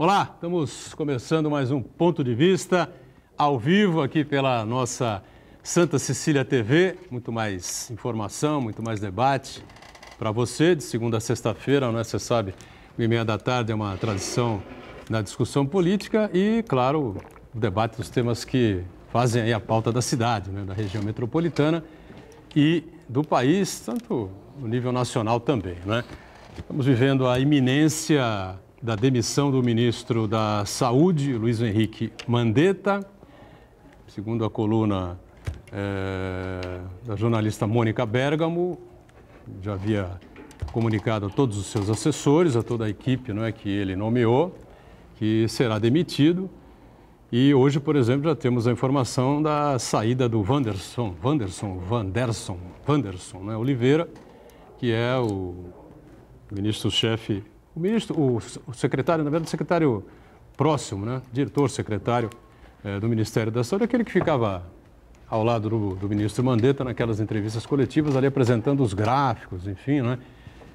Olá, estamos começando mais um Ponto de Vista, ao vivo aqui pela nossa Santa Cecília TV. Muito mais informação, muito mais debate para você, de segunda a sexta-feira, não é? Você sabe, uma e meia da tarde é uma tradição na discussão política e, claro, o debate dos temas que fazem aí a pauta da cidade, né? da região metropolitana e do país, tanto no nível nacional também, né? Estamos vivendo a iminência da demissão do ministro da Saúde, Luiz Henrique Mandetta, segundo a coluna é, da jornalista Mônica Bergamo, já havia comunicado a todos os seus assessores, a toda a equipe não é, que ele nomeou, que será demitido. E hoje, por exemplo, já temos a informação da saída do Wanderson, Wanderson, Wanderson, Wanderson né, Oliveira, que é o ministro-chefe o ministro, o, o secretário, na verdade, o secretário próximo, né? Diretor, secretário é, do Ministério da Saúde, aquele que ficava ao lado do, do, ministro Mandetta naquelas entrevistas coletivas, ali apresentando os gráficos, enfim, né?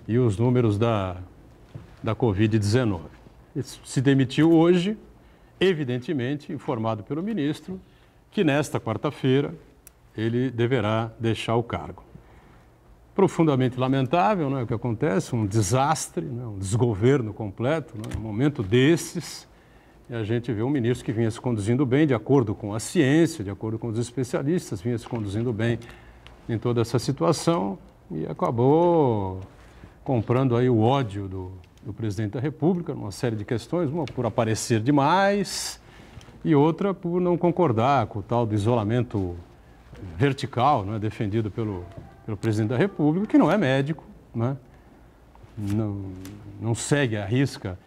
E os números da, da Covid-19. Se demitiu hoje, evidentemente, informado pelo ministro, que nesta quarta-feira ele deverá deixar o cargo profundamente lamentável né, o que acontece, um desastre, né, um desgoverno completo. Né, um momento desses, e a gente vê um ministro que vinha se conduzindo bem, de acordo com a ciência, de acordo com os especialistas, vinha se conduzindo bem em toda essa situação e acabou comprando aí o ódio do, do presidente da República, numa série de questões, uma por aparecer demais e outra por não concordar com o tal do isolamento vertical, é defendido pelo pelo presidente da República, que não é médico, né? não, não segue à risca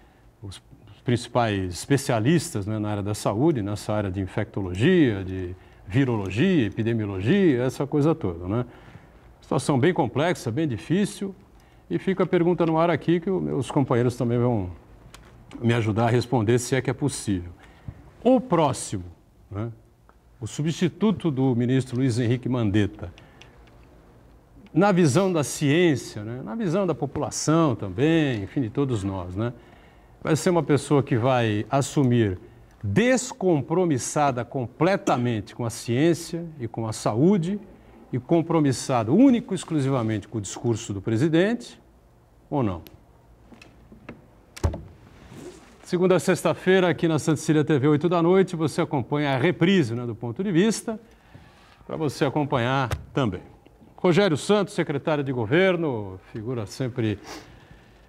os, os principais especialistas né, na área da saúde, nessa área de infectologia, de virologia, epidemiologia, essa coisa toda. Né? Situação bem complexa, bem difícil, e fica a pergunta no ar aqui que os meus companheiros também vão me ajudar a responder se é que é possível. O próximo, né? o substituto do ministro Luiz Henrique Mandetta, na visão da ciência, né? na visão da população também, enfim, de todos nós, né? vai ser uma pessoa que vai assumir descompromissada completamente com a ciência e com a saúde e compromissado único e exclusivamente com o discurso do presidente ou não? Segunda a sexta-feira, aqui na Santa Cecília TV, 8 da noite, você acompanha a reprise né, do ponto de vista, para você acompanhar também. Rogério Santos, secretário de governo, figura sempre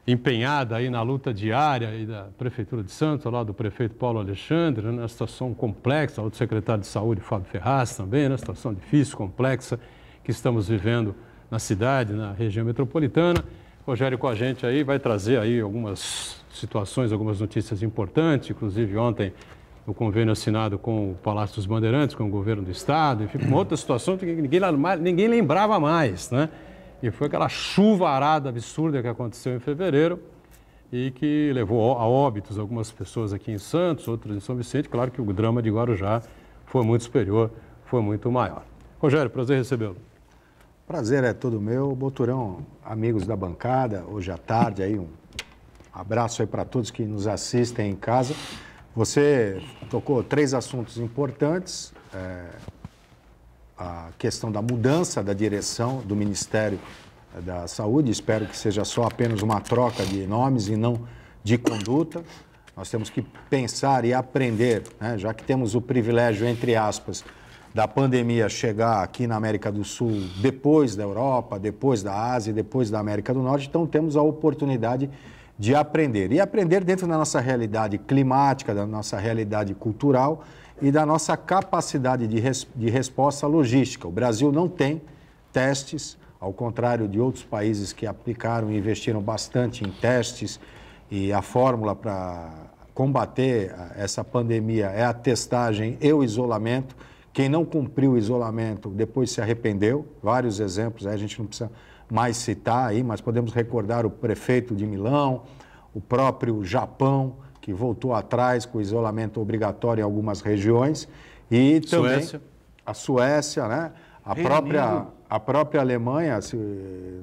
empenhada aí na luta diária aí da Prefeitura de Santos, ao lado do prefeito Paulo Alexandre, na né? situação complexa, Outro do secretário de Saúde, Fábio Ferraz, também, na né? situação difícil, complexa que estamos vivendo na cidade, na região metropolitana. Rogério com a gente aí vai trazer aí algumas situações, algumas notícias importantes, inclusive ontem o convênio assinado com o Palácio dos Bandeirantes, com o governo do Estado, enfim, uma outra situação que ninguém, ninguém lembrava mais, né? E foi aquela chuva arada absurda que aconteceu em fevereiro e que levou a óbitos algumas pessoas aqui em Santos, outras em São Vicente. Claro que o drama de Guarujá foi muito superior, foi muito maior. Rogério, prazer recebê-lo. Prazer é todo meu. Boturão, amigos da bancada, hoje à tarde aí um abraço aí para todos que nos assistem em casa. Você tocou três assuntos importantes: é, a questão da mudança da direção do Ministério é, da Saúde, espero que seja só apenas uma troca de nomes e não de conduta. Nós temos que pensar e aprender, né? já que temos o privilégio, entre aspas, da pandemia chegar aqui na América do Sul depois da Europa, depois da Ásia, depois da América do Norte, então temos a oportunidade de de aprender. E aprender dentro da nossa realidade climática, da nossa realidade cultural e da nossa capacidade de, res, de resposta logística. O Brasil não tem testes, ao contrário de outros países que aplicaram e investiram bastante em testes e a fórmula para combater ah, essa pandemia é a testagem e o isolamento. Quem não cumpriu o isolamento depois se arrependeu. Vários exemplos, a gente não precisa mais citar aí, mas podemos recordar o prefeito de Milão, o próprio Japão, que voltou atrás com isolamento obrigatório em algumas regiões, e também Suécia. a Suécia, né? a, própria, a própria Alemanha, se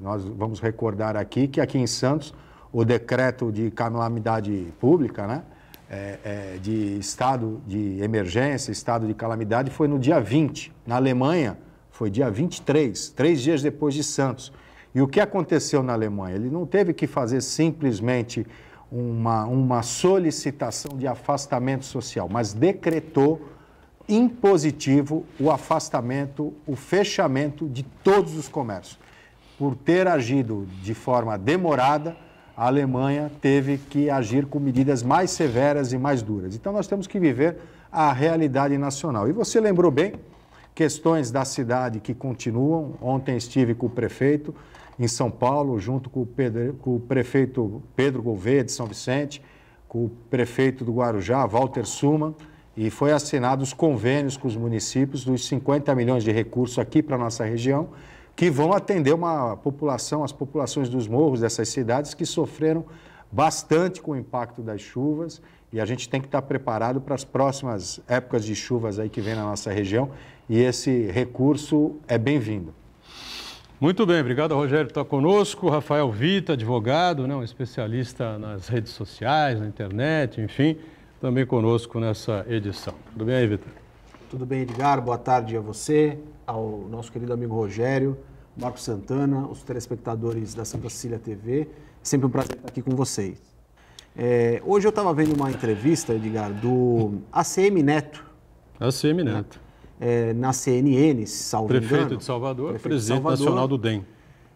nós vamos recordar aqui que aqui em Santos o decreto de calamidade pública, né? É, é, de estado de emergência, estado de calamidade, foi no dia 20. Na Alemanha, foi dia 23, três dias depois de Santos. E o que aconteceu na Alemanha? Ele não teve que fazer simplesmente uma, uma solicitação de afastamento social, mas decretou impositivo o afastamento, o fechamento de todos os comércios. Por ter agido de forma demorada, a Alemanha teve que agir com medidas mais severas e mais duras. Então nós temos que viver a realidade nacional. E você lembrou bem questões da cidade que continuam. Ontem estive com o prefeito em São Paulo, junto com o, Pedro, com o prefeito Pedro Gouveia de São Vicente, com o prefeito do Guarujá, Walter Suma, e foi assinados convênios com os municípios dos 50 milhões de recursos aqui para a nossa região, que vão atender uma população, as populações dos morros dessas cidades que sofreram bastante com o impacto das chuvas e a gente tem que estar tá preparado para as próximas épocas de chuvas aí que vem na nossa região e esse recurso é bem-vindo. Muito bem, obrigado Rogério por estar conosco. Rafael Vita, advogado, né, um especialista nas redes sociais, na internet, enfim, também conosco nessa edição. Tudo bem aí, Vitor? Tudo bem, Edgar. Boa tarde a você, ao nosso querido amigo Rogério, Marco Santana, os telespectadores da Santa Cecília TV. É sempre um prazer estar aqui com vocês. É, hoje eu estava vendo uma entrevista, Edgar, do ACM Neto. ACM Neto é, na CNN, salvo Prefeito engano. de Salvador, Prefeito presidente de Salvador, nacional do DEM.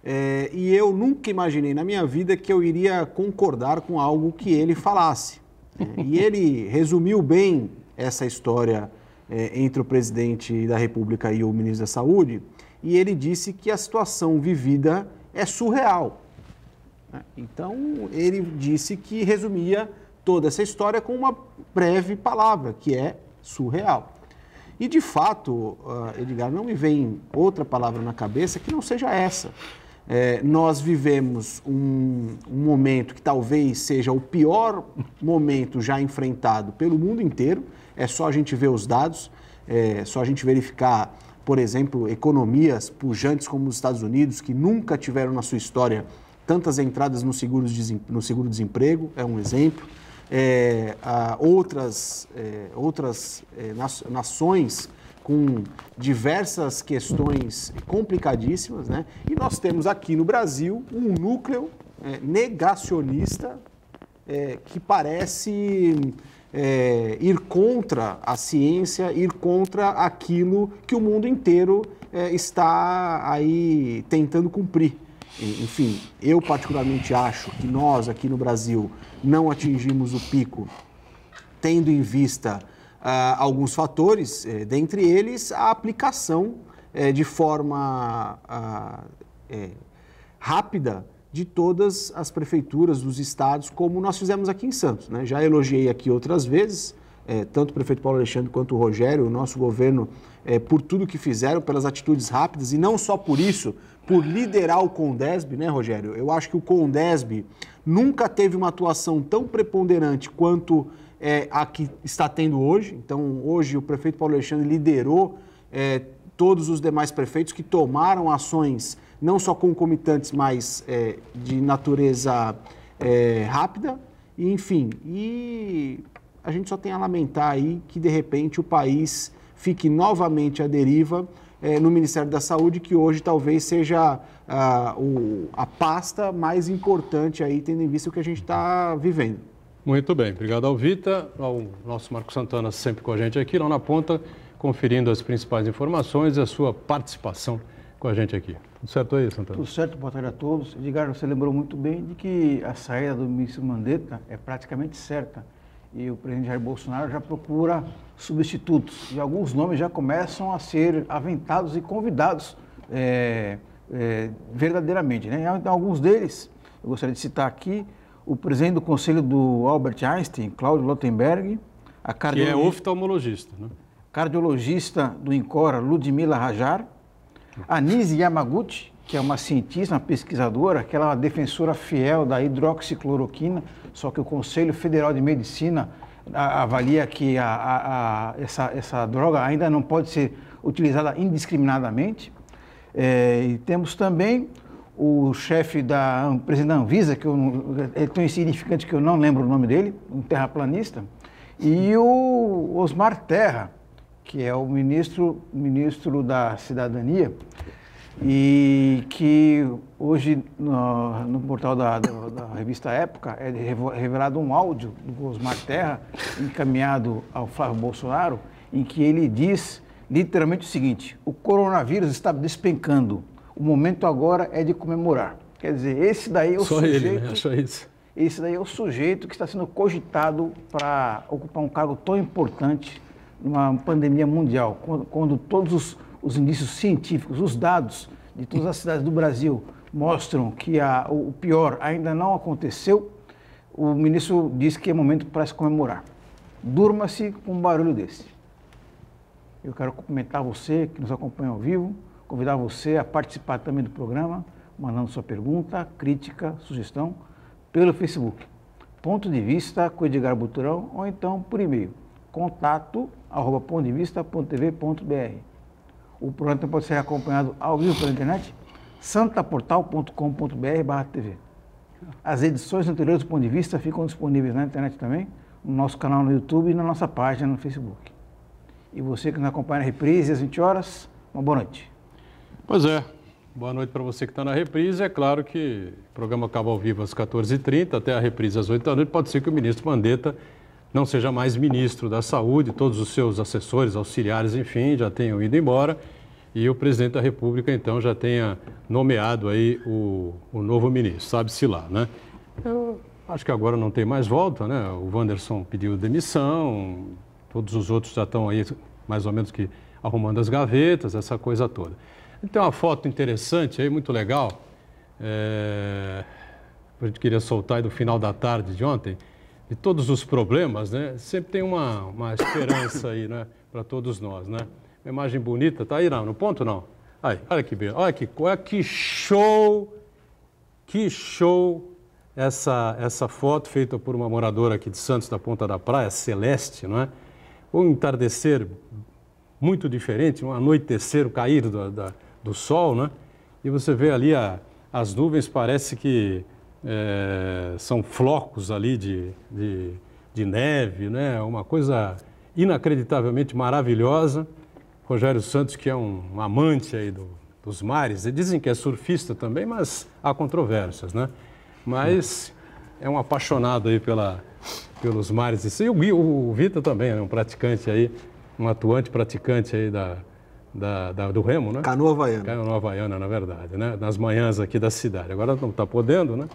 É, e eu nunca imaginei na minha vida que eu iria concordar com algo que ele falasse. É, e ele resumiu bem essa história é, entre o presidente da República e o ministro da Saúde, e ele disse que a situação vivida é surreal. Né? Então, ele disse que resumia toda essa história com uma breve palavra, que é surreal. E, de fato, ah, Edgar, não me vem outra palavra na cabeça que não seja essa. É, nós vivemos um, um, momento que talvez seja o pior momento já enfrentado pelo mundo inteiro. É só a gente ver os dados, é só a gente verificar, por exemplo, economias pujantes como os Estados Unidos, que nunca tiveram na sua história tantas entradas no seguro-desemprego, no seguro -desemprego, é um exemplo é, a outras, é, outras é, nações com diversas questões complicadíssimas, né? E nós temos aqui no Brasil um núcleo é, negacionista é, que parece é, ir contra a ciência, ir contra aquilo que o mundo inteiro é, está aí tentando cumprir. Enfim, eu particularmente acho que nós aqui no Brasil não atingimos o pico, tendo em vista ah, alguns fatores, eh, dentre eles a aplicação eh, de forma ah, eh, rápida de todas as prefeituras dos estados, como nós fizemos aqui em Santos. Né? Já elogiei aqui outras vezes, é, tanto o prefeito Paulo Alexandre quanto o Rogério, o nosso governo, é, por tudo que fizeram, pelas atitudes rápidas, e não só por isso, por liderar o Condesb, né, Rogério? Eu acho que o Condesb nunca teve uma atuação tão preponderante quanto é, a que está tendo hoje. Então, hoje o prefeito Paulo Alexandre liderou é, todos os demais prefeitos que tomaram ações não só concomitantes, mas é, de natureza é, rápida. E, enfim, e a gente só tem a lamentar aí que, de repente, o país fique novamente à deriva é, no Ministério da Saúde, que hoje talvez seja a, ah, o, a pasta mais importante aí, tendo em vista o que a gente está vivendo. Muito bem, obrigado ao Vita, ao nosso Marco Santana sempre com a gente aqui, lá na ponta, conferindo as principais informações e a sua participação com a gente aqui. Tudo certo aí, Santana? Tudo certo, boa tarde a todos. Edgar, você lembrou muito bem de que a saída do ministro Mandetta é praticamente certa e o presidente Jair Bolsonaro já procura substitutos. E alguns nomes já começam a ser aventados e convidados é, é, verdadeiramente. Né? Então, alguns deles, eu gostaria de citar aqui, o presidente do conselho do Albert Einstein, Cláudio Lottenberg, a cardiologista, que é oftalmologista, né? cardiologista do INCORA, Ludmila Rajar, a Nise Yamaguchi, que é uma cientista, uma pesquisadora, que é uma defensora fiel da hidroxicloroquina, só que o Conselho Federal de Medicina avalia que a, a, a, essa, essa droga ainda não pode ser utilizada indiscriminadamente. É, e temos também o chefe da presidente da Anvisa, que eu, é tão insignificante que eu não lembro o nome dele, um terraplanista, e o Osmar Terra, que é o ministro, ministro da Cidadania, e que hoje no, no portal da, da, da, revista Época é revelado um áudio do Osmar Terra encaminhado ao Flávio Bolsonaro em que ele diz literalmente o seguinte: o coronavírus está despencando, o momento agora é de comemorar. Quer dizer, esse daí é o Só sujeito. Ele, né? É só isso. Esse daí é o sujeito que está sendo cogitado para ocupar um cargo tão importante numa pandemia mundial, quando, quando todos os os indícios científicos, os dados de todas as cidades do Brasil mostram que a, o pior ainda não aconteceu, o ministro diz que é momento para se comemorar. Durma-se com um barulho desse. Eu quero cumprimentar você que nos acompanha ao vivo, convidar você a participar também do programa, mandando sua pergunta, crítica, sugestão pelo Facebook. Ponto de vista com Edgar Buturão ou então por e-mail contato arroba ponto de vista, ponto tv, ponto br. O programa pode ser acompanhado ao vivo pela internet santaportal.com.br/tv. As edições anteriores do Ponto de Vista ficam disponíveis na internet também, no nosso canal no YouTube e na nossa página no Facebook. E você que nos acompanha na reprise às 20 horas, uma boa noite. Pois é, boa noite para você que está na reprise. É claro que o programa acaba ao vivo às 14h30, até a reprise às 8 da noite. Pode ser que o ministro Mandetta não seja mais ministro da Saúde, todos os seus assessores, auxiliares, enfim, já tenham ido embora e o presidente da República, então, já tenha nomeado aí o, o novo ministro, sabe-se lá, né? Eu acho que agora não tem mais volta, né? O Wanderson pediu demissão, todos os outros já estão aí mais ou menos que arrumando as gavetas, essa coisa toda. Tem uma foto interessante aí, muito legal, é... a gente queria soltar aí do final da tarde de ontem, de todos os problemas, né, sempre tem uma, uma esperança aí, né, para todos nós, né? Uma imagem bonita, tá aí não, no ponto não. Aí, olha que beleza, olha que, olha que show, que show essa, essa foto feita por uma moradora aqui de Santos, da Ponta da Praia, Celeste, não é? Um entardecer muito diferente, um anoitecer, o cair do, da, do sol, né? E você vê ali a, as nuvens, parece que é, são flocos ali de, de, de, neve, né? uma coisa inacreditavelmente maravilhosa. Rogério Santos, que é um amante aí do, dos mares, e dizem que é surfista também, mas há controvérsias, né? Mas é um apaixonado aí pela, pelos mares. E o, o Vitor também é né? um praticante aí, um atuante praticante aí da, da, da, do Remo, né? Canoa Havaiana. Canoa Havaiana, na verdade, né? Nas manhãs aqui da cidade. Agora não está podendo, né?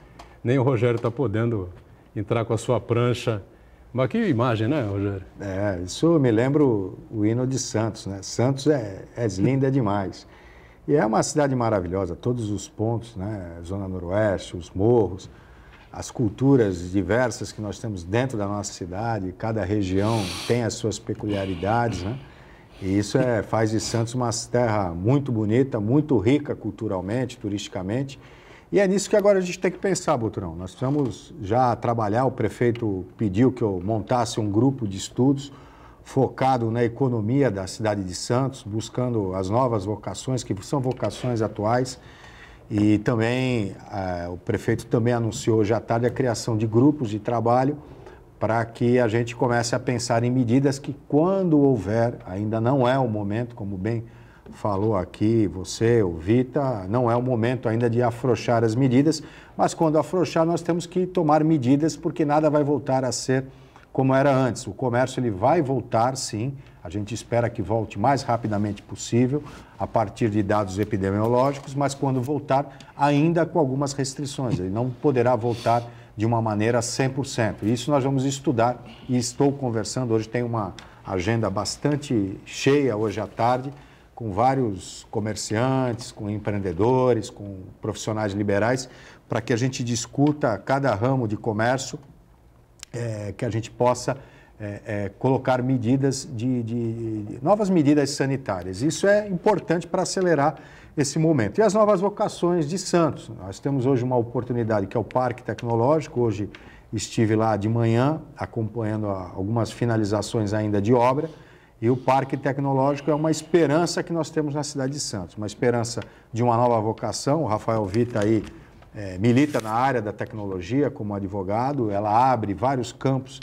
nem o Rogério está podendo entrar com a sua prancha. Mas que imagem, né, Rogério? É, isso me lembra o, hino de Santos, né? Santos é, é linda demais. E é uma cidade maravilhosa, todos os pontos, né? Zona Noroeste, os morros, as culturas diversas que nós temos dentro da nossa cidade, cada região tem as suas peculiaridades, né? E isso é, faz de Santos uma terra muito bonita, muito rica culturalmente, turisticamente e é nisso que agora a gente tem que pensar, Boturão. Nós precisamos já trabalhar, o prefeito pediu que eu montasse um grupo de estudos focado na economia da cidade de Santos, buscando as novas vocações, que são vocações atuais. E também eh, o prefeito também anunciou hoje à tarde a criação de grupos de trabalho para que a gente comece a pensar em medidas que, quando houver, ainda não é o momento, como bem falou aqui, você, o Vita, não é o momento ainda de afrouxar as medidas, mas quando afrouxar nós temos que tomar medidas porque nada vai voltar a ser como era antes. O comércio ele vai voltar, sim. A gente espera que volte mais rapidamente possível a partir de dados epidemiológicos, mas quando voltar, ainda com algumas restrições. Ele não poderá voltar de uma maneira 100%. Isso nós vamos estudar e estou conversando hoje tem uma agenda bastante cheia hoje à tarde com vários comerciantes, com empreendedores, com profissionais liberais, para que a gente discuta cada ramo de comércio, é, que a gente possa é, é, colocar medidas de, de, de, novas medidas sanitárias. Isso é importante para acelerar esse momento. E as novas vocações de Santos. Nós temos hoje uma oportunidade que é o Parque Tecnológico. Hoje estive lá de manhã acompanhando algumas finalizações ainda de obra. E o Parque Tecnológico é uma esperança que nós temos na cidade de Santos, uma esperança de uma nova vocação. O Rafael Vita aí é, milita na área da tecnologia como advogado, ela abre vários campos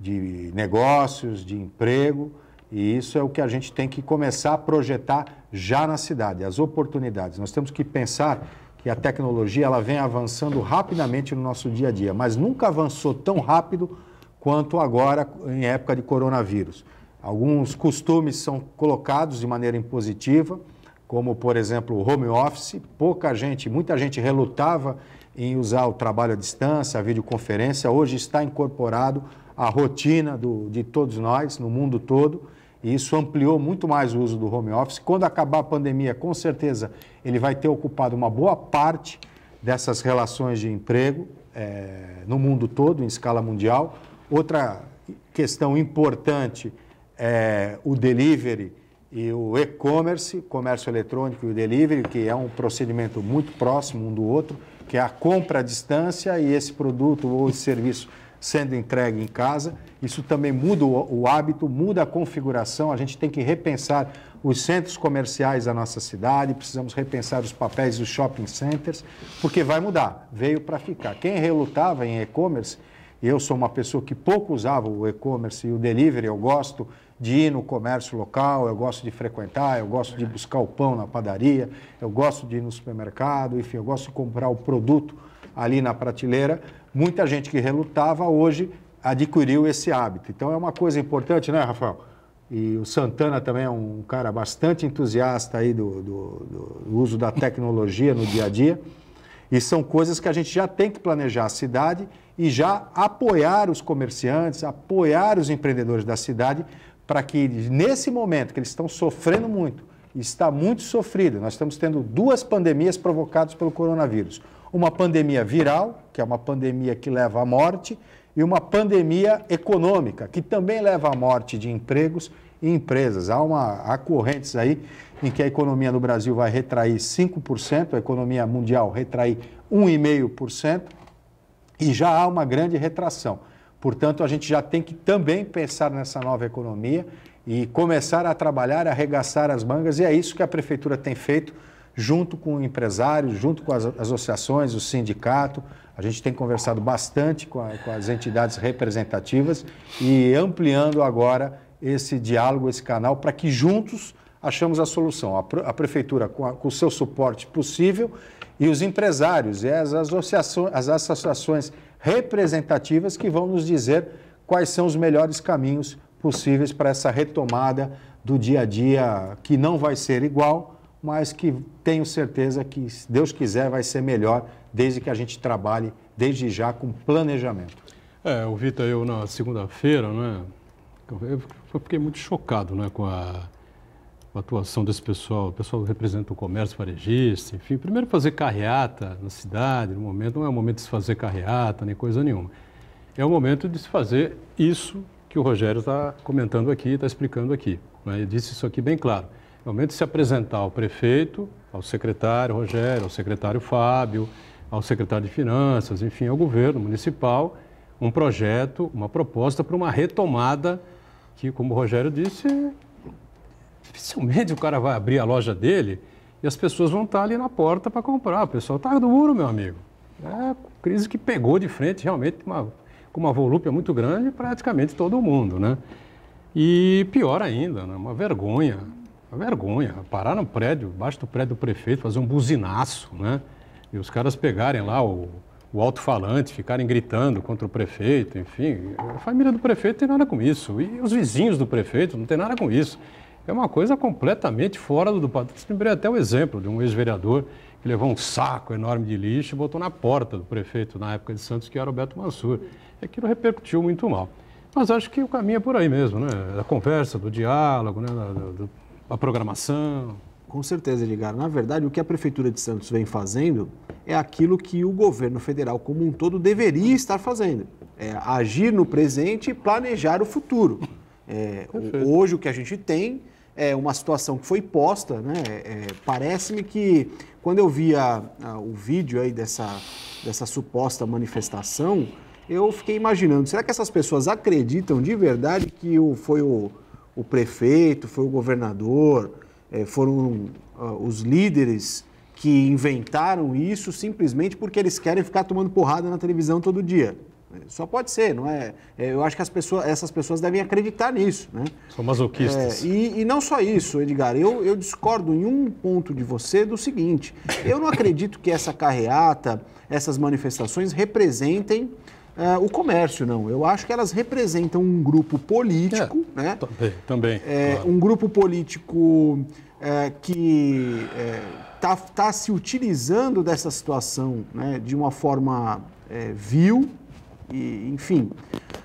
de negócios, de emprego, e isso é o que a gente tem que começar a projetar já na cidade, as oportunidades. Nós temos que pensar que a tecnologia ela vem avançando rapidamente no nosso dia a dia, mas nunca avançou tão rápido quanto agora em época de coronavírus. Alguns costumes são colocados de maneira impositiva, como, por exemplo, o home office. Pouca gente, muita gente relutava em usar o trabalho à distância, a videoconferência. Hoje está incorporado à rotina do, de todos nós, no mundo todo. E isso ampliou muito mais o uso do home office. Quando acabar a pandemia, com certeza ele vai ter ocupado uma boa parte dessas relações de emprego é, no mundo todo, em escala mundial. Outra questão importante é, o delivery e o e-commerce, comércio eletrônico e o delivery, que é um procedimento muito próximo um do outro, que é a compra à distância e esse produto ou esse serviço sendo entregue em casa. Isso também muda o, o hábito, muda a configuração, a gente tem que repensar os centros comerciais da nossa cidade, precisamos repensar os papéis dos shopping centers, porque vai mudar, veio para ficar. Quem relutava em e-commerce, eu sou uma pessoa que pouco usava o e-commerce e o delivery, eu gosto de ir no comércio local, eu gosto de frequentar, eu gosto de buscar o pão na padaria, eu gosto de ir no supermercado, enfim, eu gosto de comprar o produto ali na prateleira. Muita gente que relutava hoje adquiriu esse hábito. Então é uma coisa importante, né, Rafael? E o Santana também é um cara bastante entusiasta aí do, do, do uso da tecnologia no dia a dia. E são coisas que a gente já tem que planejar a cidade e já apoiar os comerciantes, apoiar os empreendedores da cidade para que nesse momento que eles estão sofrendo muito, está muito sofrido, nós estamos tendo duas pandemias provocadas pelo coronavírus. Uma pandemia viral, que é uma pandemia que leva à morte, e uma pandemia econômica, que também leva à morte de empregos e empresas. Há, uma, há correntes aí em que a economia no Brasil vai retrair 5%, a economia mundial retrair 1,5%, e já há uma grande retração. Portanto, a gente já tem que também pensar nessa nova economia e começar a trabalhar, arregaçar as mangas, e é isso que a prefeitura tem feito junto com empresários, junto com as associações, o sindicato. A gente tem conversado bastante com, a, com as entidades representativas e ampliando agora esse diálogo, esse canal, para que juntos achamos a solução. A, prefeitura com, com, o seu suporte possível e os empresários e as associações, as associações representativas que vão nos dizer quais são os melhores caminhos possíveis para essa retomada do dia a dia que não vai ser igual, mas que tenho certeza que, se Deus quiser, vai ser melhor, desde que a gente trabalhe desde já com planejamento. É, o Vitor, eu na segunda-feira, né, eu fiquei muito chocado né, com a com a atuação desse pessoal. O pessoal representa o comércio varejista, enfim. Primeiro fazer carreata na cidade, no momento, não é o momento de se fazer carreata, nem coisa nenhuma. É o momento de se fazer isso que o Rogério está comentando aqui, está explicando aqui. Né? Ele disse isso aqui bem claro. É o momento de se apresentar ao prefeito, ao secretário Rogério, ao secretário Fábio, ao secretário de Finanças, enfim, ao governo municipal, um projeto, uma proposta para uma retomada que, como o Rogério disse, Dificilmente o cara vai abrir a loja dele e as pessoas vão estar ali na porta para comprar. O pessoal está do muro, meu amigo. É crise que pegou de frente realmente uma, com uma volúpia muito grande praticamente todo mundo, né? E pior ainda, né? uma vergonha, uma vergonha. Parar no prédio, baixo do prédio do prefeito, fazer um buzinaço, né? E os caras pegarem lá o, o alto-falante, ficarem gritando contra o prefeito, enfim. A família do prefeito tem nada com isso. E os vizinhos do prefeito não tem nada com isso. É uma coisa completamente fora do padrão. Lembrei até o exemplo de um ex-vereador que levou um saco enorme de lixo e botou na porta do prefeito na época de Santos, que era o Beto Mansur. E aquilo repercutiu muito mal. Mas acho que o caminho é por aí mesmo, né? Da conversa, do diálogo, né? da, da, da programação. Com certeza, Ligar. Na verdade, o que a Prefeitura de Santos vem fazendo é aquilo que o governo federal como um todo deveria estar fazendo. É agir no presente e planejar o futuro. É, hoje o que a gente tem é, uma situação que foi posta, né? É, é Parece-me que quando eu via ah, o vídeo aí dessa, dessa suposta manifestação, eu fiquei imaginando, será que essas pessoas acreditam de verdade que o, foi o, o prefeito, foi o governador, é, foram uh, os líderes que inventaram isso simplesmente porque eles querem ficar tomando porrada na televisão todo dia? Só pode ser, não é? é eu acho que as pessoas, essas pessoas devem acreditar nisso, né? São masoquistas. É, e, e, não só isso, Edgar. Eu, eu discordo em um ponto de você do seguinte: eu não acredito que essa carreata, essas manifestações representem Uh, o comércio, não. Eu acho que elas representam um grupo político, é, né? Também, também. É, claro. Um grupo político é, que está tá se utilizando dessa situação né, de uma forma vil, e, enfim.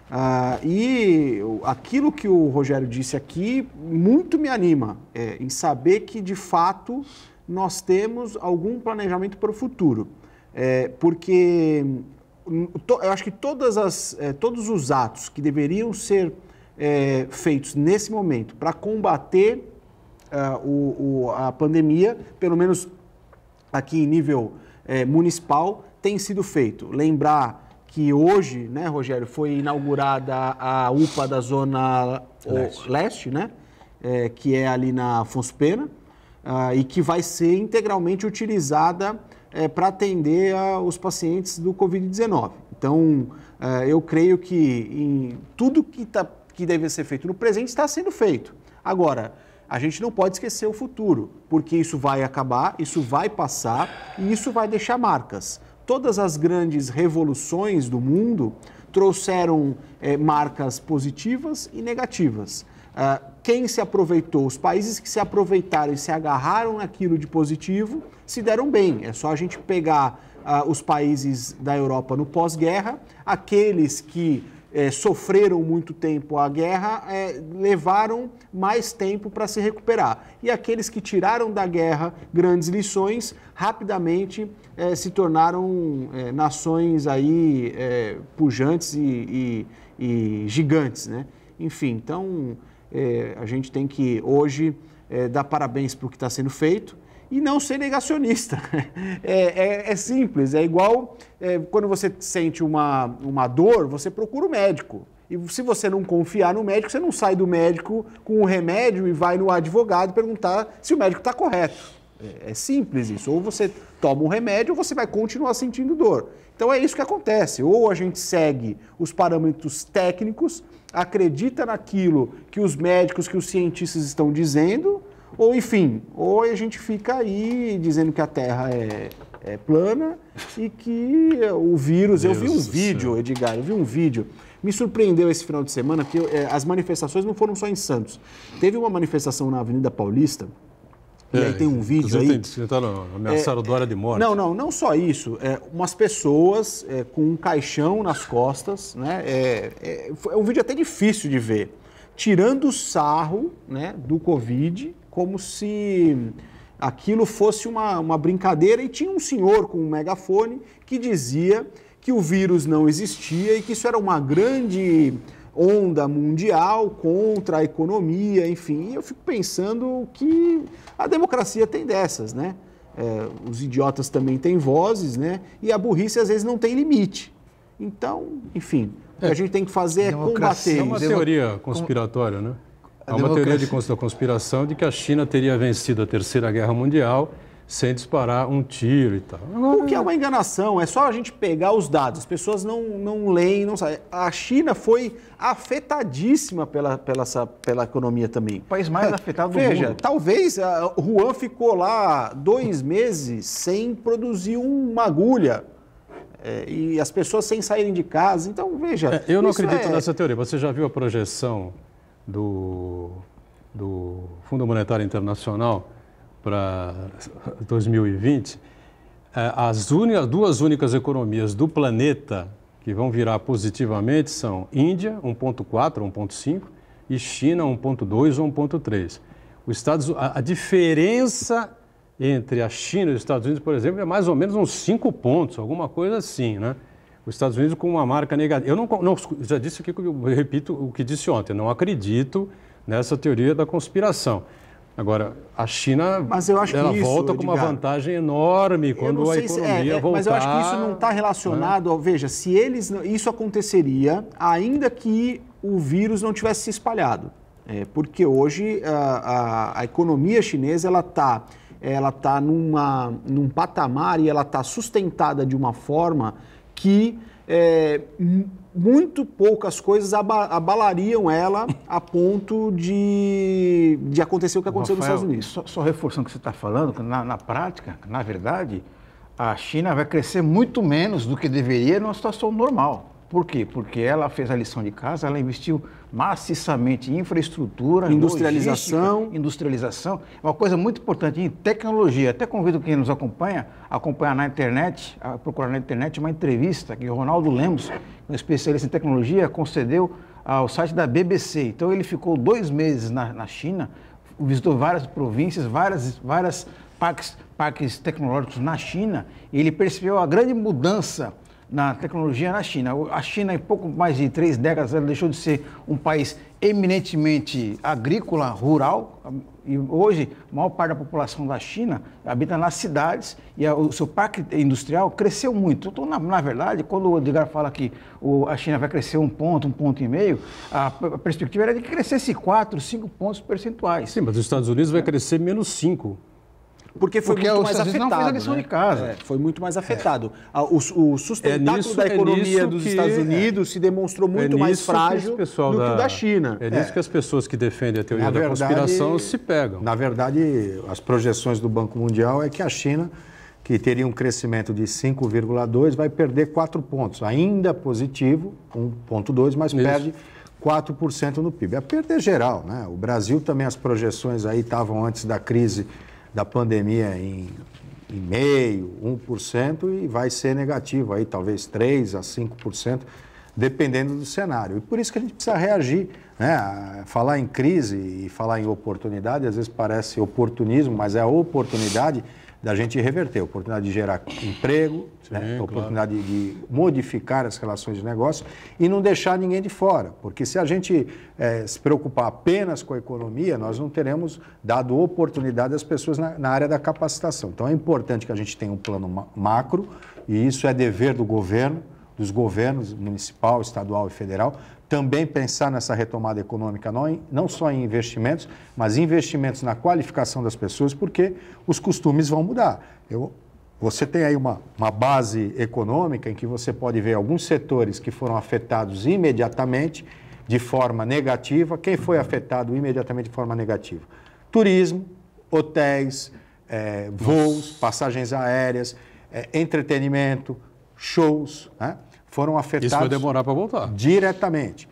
Ah, e aquilo que o Rogério disse aqui muito me anima é, em saber que, de fato, nós temos algum planejamento para o futuro. É, porque hum, eu acho que as, é, todos os atos que deveriam ser é, feitos nesse momento para combater é, o, o, a pandemia, pelo menos aqui em nível é, municipal, tem sido feito Lembrar que hoje, né, Rogério, foi inaugurada a UPA da Zona Leste, leste né? É, que é ali na Afonso Pena, uh, e que vai ser integralmente utilizada é, para atender a, os pacientes do Covid-19. Então, uh, eu creio que tudo que, tá, que deve ser feito no presente está sendo feito. Agora, a gente não pode esquecer o futuro, porque isso vai acabar, isso vai passar e isso vai deixar marcas todas as grandes revoluções do mundo trouxeram é, marcas positivas e negativas. Ah, quem se aproveitou, os países que se aproveitaram e se agarraram naquilo de positivo, se deram bem. É só a gente pegar ah, os países da Europa no pós-guerra, aqueles que é, sofreram muito tempo a guerra é, levaram mais tempo para se recuperar. E aqueles que tiraram da guerra grandes lições rapidamente é, se tornaram é, nações aí é, pujantes e, e, e, gigantes, né? Enfim, então é, a gente tem que hoje dar parabéns para o que está sendo feito e não ser negacionista. É, é, é simples, é igual é, quando você sente uma, uma dor, você procura o médico. E se você não confiar no médico, você não sai do médico com o remédio e vai no advogado perguntar se o médico está correto. É, é simples isso. Ou você toma um remédio ou você vai continuar sentindo dor. Então é isso que acontece. Ou a gente segue os parâmetros técnicos, acredita naquilo que os médicos, que os cientistas estão dizendo, ou enfim, ou a gente fica aí dizendo que a Terra é, é plana e que o vírus. Deus eu vi um vídeo, céu. Edgar, eu vi um vídeo. Me surpreendeu esse final de semana, que é, as manifestações não foram só em Santos. Teve uma manifestação na Avenida Paulista. É, e aí tem um vídeo aí. Tentaram tá ameaçar é, do hora de morte. Não, não, não só isso. É, umas pessoas é, com um caixão nas costas, né? é um vídeo até difícil de ver. Tirando sarro né, do Covid, como se aquilo fosse uma, uma brincadeira e tinha um senhor com um megafone que dizia que o vírus não existia e que isso era uma grande onda mundial contra a economia, enfim. eu fico pensando que a democracia tem dessas, né? É, os idiotas também têm vozes, né? E a burrice às vezes não tem limite. Então, enfim, o que é, a gente tem que fazer é combater. É uma teoria conspiratória, né? Há uma teoria de conspiração de que a China teria vencido a Terceira Guerra Mundial sem disparar um tiro e tal. Agora... O que é uma enganação, é só a gente pegar os dados. As pessoas não, não leem, não sabem. A China foi afetadíssima pela, pela, essa, pela economia também. O país mais afetado do veja, mundo. Veja, talvez a ah, Juan ficou lá dois meses sem produzir uma agulha. É, e as pessoas sem saírem de casa. Então, veja. É, eu não acredito é nessa teoria. Você já viu a projeção do, do Fundo Monetário Internacional para 2020, é, as únicas, duas únicas economias do planeta que vão virar positivamente são Índia, 1,4, 1,5, e China, 1,2 ou 1,3. Os Estados, a, a diferença entre a China e os Estados Unidos, por exemplo, é mais ou menos uns 5 pontos, alguma coisa assim, né? os Estados Unidos com uma marca negativa. Eu não, não já disse aqui, eu repito o que disse ontem, não acredito nessa teoria da conspiração. Agora, a China mas eu acho ela isso, volta com uma vantagem enorme quando a é, economia é, voltar. Mas eu acho que isso não está relacionado né? ao. Veja, se eles. Isso aconteceria ainda que o vírus não tivesse se espalhado. É, porque hoje a, a, a economia chinesa ela está ela tá numa, num patamar e ela está sustentada de uma forma que é, muito poucas coisas abalariam ela a ponto de, de acontecer o que aconteceu Rafael, nos Estados Unidos. Só, só reforçando o que você está falando, na, na prática, na verdade, a China vai crescer muito menos do que deveria numa situação normal. Por quê? Porque ela fez a lição de casa, ela investiu maciçamente em infraestrutura, industrialização, industrialização, é uma coisa muito importante em tecnologia. Até convido quem nos acompanha a acompanhar na internet, a procurar na internet uma entrevista que o Ronaldo Lemos, um especialista em tecnologia, concedeu ao site da BBC. Então ele ficou dois meses na, na China, visitou várias províncias, várias, várias parques, parques tecnológicos na China, e ele percebeu a grande mudança na tecnologia na China. A China, em pouco mais de três décadas, ela deixou de ser um país eminentemente agrícola, rural, e hoje a maior parte da população da China habita nas cidades e a, o seu parque industrial cresceu muito. Então, na, na verdade, quando o Edgar fala que o, a China vai crescer um ponto, um ponto e meio, a, a perspectiva era de que crescesse quatro, cinco pontos percentuais. Sim, mas os Estados Unidos vai crescer menos cinco. Porque foi porque muito mais afetado. Não fez a lição né? de casa. É, foi muito mais é. afetado. É. O, o sustentáculo é nisso, da é economia dos que, Estados é. Unidos se demonstrou muito mais frágil do que o da, China. É nisso que as pessoas que defendem a teoria na da verdade, conspiração se pegam. Na verdade, as projeções do Banco Mundial é que a China que teria um crescimento de 5,2, vai perder 4 pontos. Ainda positivo, 1,2, mas Isso. perde 4% no PIB. A perda é geral, né? O Brasil também, as projeções aí estavam antes da crise da pandemia em em meio, 1% e vai ser negativo aí, talvez 3 a 5%, dependendo do cenário. E por isso que a gente precisa reagir, né? Falar em crise e falar em oportunidade, às vezes parece oportunismo, mas é a oportunidade da gente reverter, oportunidade de gerar emprego, né? Sim, né? oportunidade de, de, modificar as relações de negócio e não deixar ninguém de fora, porque se a gente é, se preocupar apenas com a economia, nós não teremos dado oportunidade às pessoas na, na área da capacitação. Então é importante que a gente tenha um plano ma macro e isso é dever do governo, dos governos municipal, estadual e federal, também pensar nessa retomada econômica, não, não só em investimentos, mas investimentos na qualificação das pessoas, porque os costumes vão mudar. Eu, você tem aí uma, uma base econômica em que você pode ver alguns setores que foram afetados imediatamente de forma negativa. Quem foi afetado imediatamente de forma negativa? Turismo, hotéis, é, voos, passagens aéreas, é, entretenimento, shows. Né? foram afetados. Isso vai demorar para voltar. Diretamente.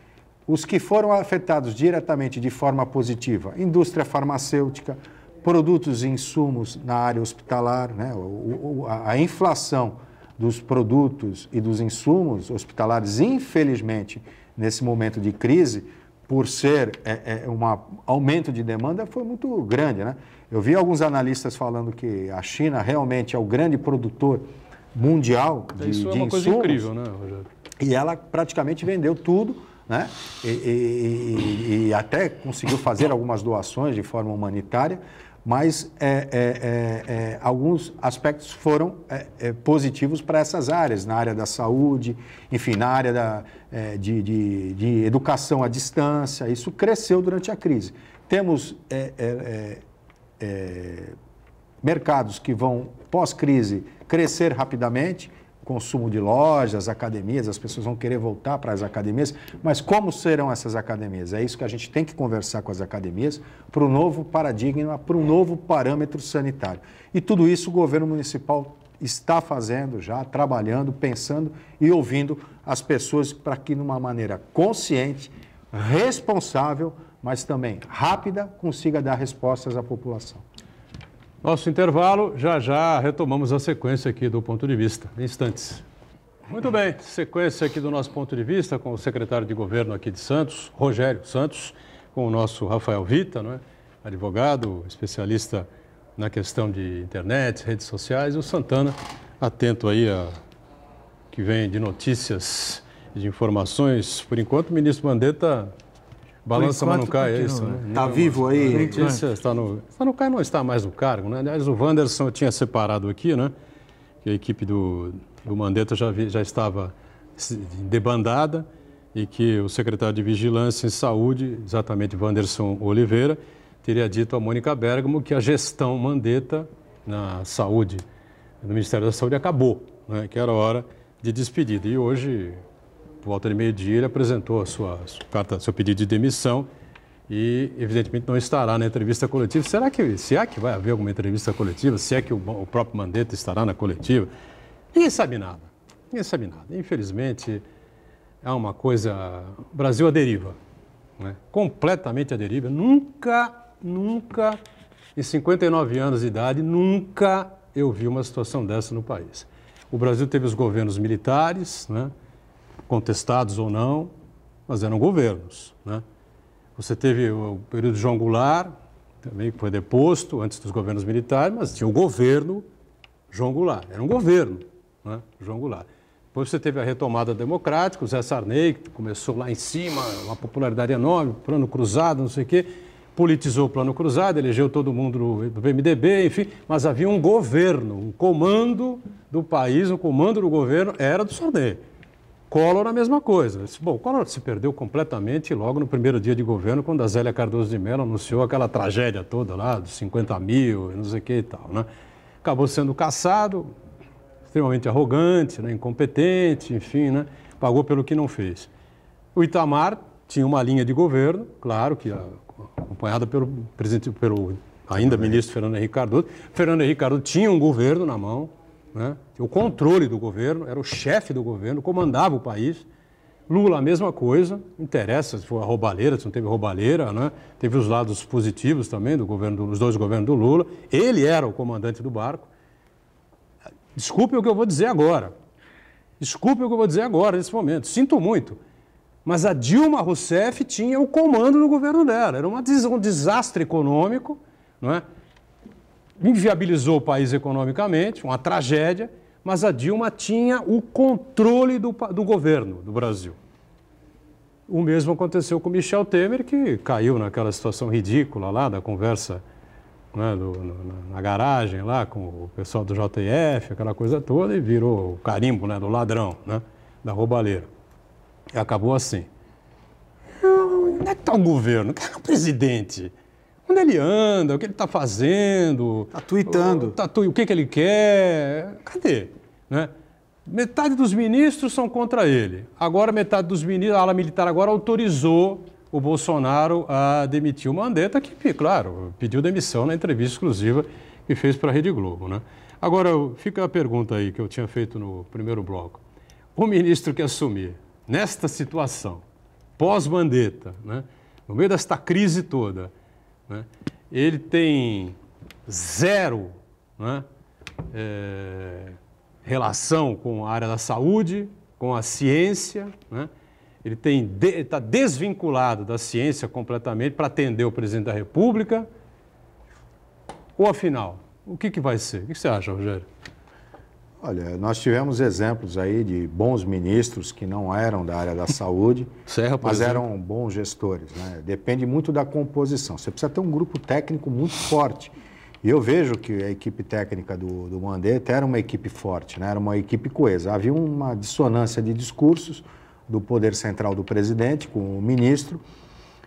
Os que foram afetados diretamente de forma positiva, indústria farmacêutica, produtos e insumos na área hospitalar, né? O, o, a inflação dos produtos e dos insumos hospitalares, infelizmente, nesse momento de crise, por ser é, é, um aumento de demanda, foi muito grande. Né? Eu vi alguns analistas falando que a China realmente é o grande produtor mundial então, de, Isso é uma coisa incrível, né, Rogério? E ela praticamente vendeu tudo, né? E, e, e, até conseguiu fazer algumas doações de forma humanitária, mas é, é, é, é alguns aspectos foram é, é, positivos para essas áreas, na área da saúde, enfim, na área da, de, de, de, educação à distância. Isso cresceu durante a crise. Temos mercados que vão, pós-crise, crescer rapidamente consumo de lojas, academias, as pessoas vão querer voltar para as academias, mas como serão essas academias? É isso que a gente tem que conversar com as academias para o novo paradigma, para o novo parâmetro sanitário. E tudo isso o governo municipal está fazendo já, trabalhando, pensando e ouvindo as pessoas para que, de uma maneira consciente, responsável, mas também rápida, consiga dar respostas à população. Nosso intervalo, já já retomamos a sequência aqui do ponto de vista, em instantes. Muito bem, sequência aqui do nosso ponto de vista com o secretário de governo aqui de Santos, Rogério Santos, com o nosso Rafael Vita, não é? advogado, especialista na questão de internet, redes sociais, e o Santana, atento aí a que vem de notícias e de informações. Por enquanto, o ministro Mandetta Balança, mas é não cai, é isso, né? Está né? vivo aí? Notícia, é. está, no, está no cai, não está mais no cargo, né? Aliás, o Wanderson tinha separado aqui, né? Que a equipe do, do Mandetta já, vi, já estava debandada e que o secretário de Vigilância e Saúde, exatamente Wanderson Oliveira, teria dito a Mônica Bergamo que a gestão Mandetta na saúde, no Ministério da Saúde, acabou, né? que era hora de despedida. E hoje por volta de meio-dia, ele apresentou a sua, sua carta, seu pedido de demissão e, evidentemente, não estará na entrevista coletiva. Será que, se é que vai haver alguma entrevista coletiva, se é que o, o próprio Mandetta estará na coletiva? Ninguém sabe nada, ninguém sabe nada. Infelizmente, é uma coisa... O Brasil à deriva, né? completamente à deriva. Nunca, nunca, em 59 anos de idade, nunca eu vi uma situação dessa no país. O Brasil teve os governos militares, né? contestados ou não, mas eram governos. Né? Você teve o período de João Goulart, também que foi deposto antes dos governos militares, mas tinha o governo João Goulart. Era um governo, né? João Goulart. Depois você teve a retomada democrática, o Zé Sarney, que começou lá em cima, uma popularidade enorme, plano cruzado, não sei o quê, politizou o plano cruzado, elegeu todo mundo do PMDB, enfim, mas havia um governo, um comando do país, um comando do governo era do Sarney. Collor, a mesma coisa. Bom, Collor se perdeu completamente logo no primeiro dia de governo, quando a Zélia Cardoso de Mello anunciou aquela tragédia toda lá, dos 50 mil, não sei o que e tal. Né? Acabou sendo caçado, extremamente arrogante, né? incompetente, enfim, né? pagou pelo que não fez. O Itamar tinha uma linha de governo, claro, que acompanhada pelo presidente, pelo ainda ministro Fernando Henrique Cardoso. Fernando Henrique Cardoso tinha um governo na mão, né? o controle do governo, era o chefe do governo, comandava o país. Lula, a mesma coisa, interessa se foi a roubalheira, se não teve roubalheira, né? teve os lados positivos também do governo, dos dois governos do Lula. Ele era o comandante do barco. Desculpe o que eu vou dizer agora. Desculpe o que eu vou dizer agora, nesse momento. Sinto muito. Mas a Dilma Rousseff tinha o comando do governo dela. Era uma, um desastre econômico, não é? inviabilizou o país economicamente, uma tragédia, mas a Dilma tinha o controle do, do governo do Brasil. O mesmo aconteceu com Michel Temer, que caiu naquela situação ridícula lá da conversa né, do, no, na garagem lá com o pessoal do JF, aquela coisa toda, e virou o carimbo né, do ladrão, né, da roubaleira. E acabou assim. Onde é que está o governo? Quem é o presidente? onde ele anda, o que ele está fazendo. Está tweetando. Tá, tá o que, que ele quer. Cadê? Né? Metade dos ministros são contra ele. Agora, metade dos ministros, a ala militar agora autorizou o Bolsonaro a demitir o Mandetta, que, claro, pediu demissão na entrevista exclusiva que fez para a Rede Globo. Né? Agora, fica a pergunta aí que eu tinha feito no primeiro bloco. O ministro que assumir, nesta situação, pós-Mandetta, né, no meio desta crise toda, né? Ele tem zero né? é, relação com a área da saúde, com a ciência. Né? Ele está de, tá desvinculado da ciência completamente para atender o presidente da República. Ou afinal, o que, que vai ser? O que você acha, Rogério? Olha, nós tivemos exemplos aí de bons ministros que não eram da área da saúde, Serra, mas exemplo. eram bons gestores. Né? Depende muito da composição. Você precisa ter um grupo técnico muito forte. E eu vejo que a equipe técnica do, do Mandetta era uma equipe forte, né? era uma equipe coesa. Havia uma dissonância de discursos do poder central do presidente com o ministro.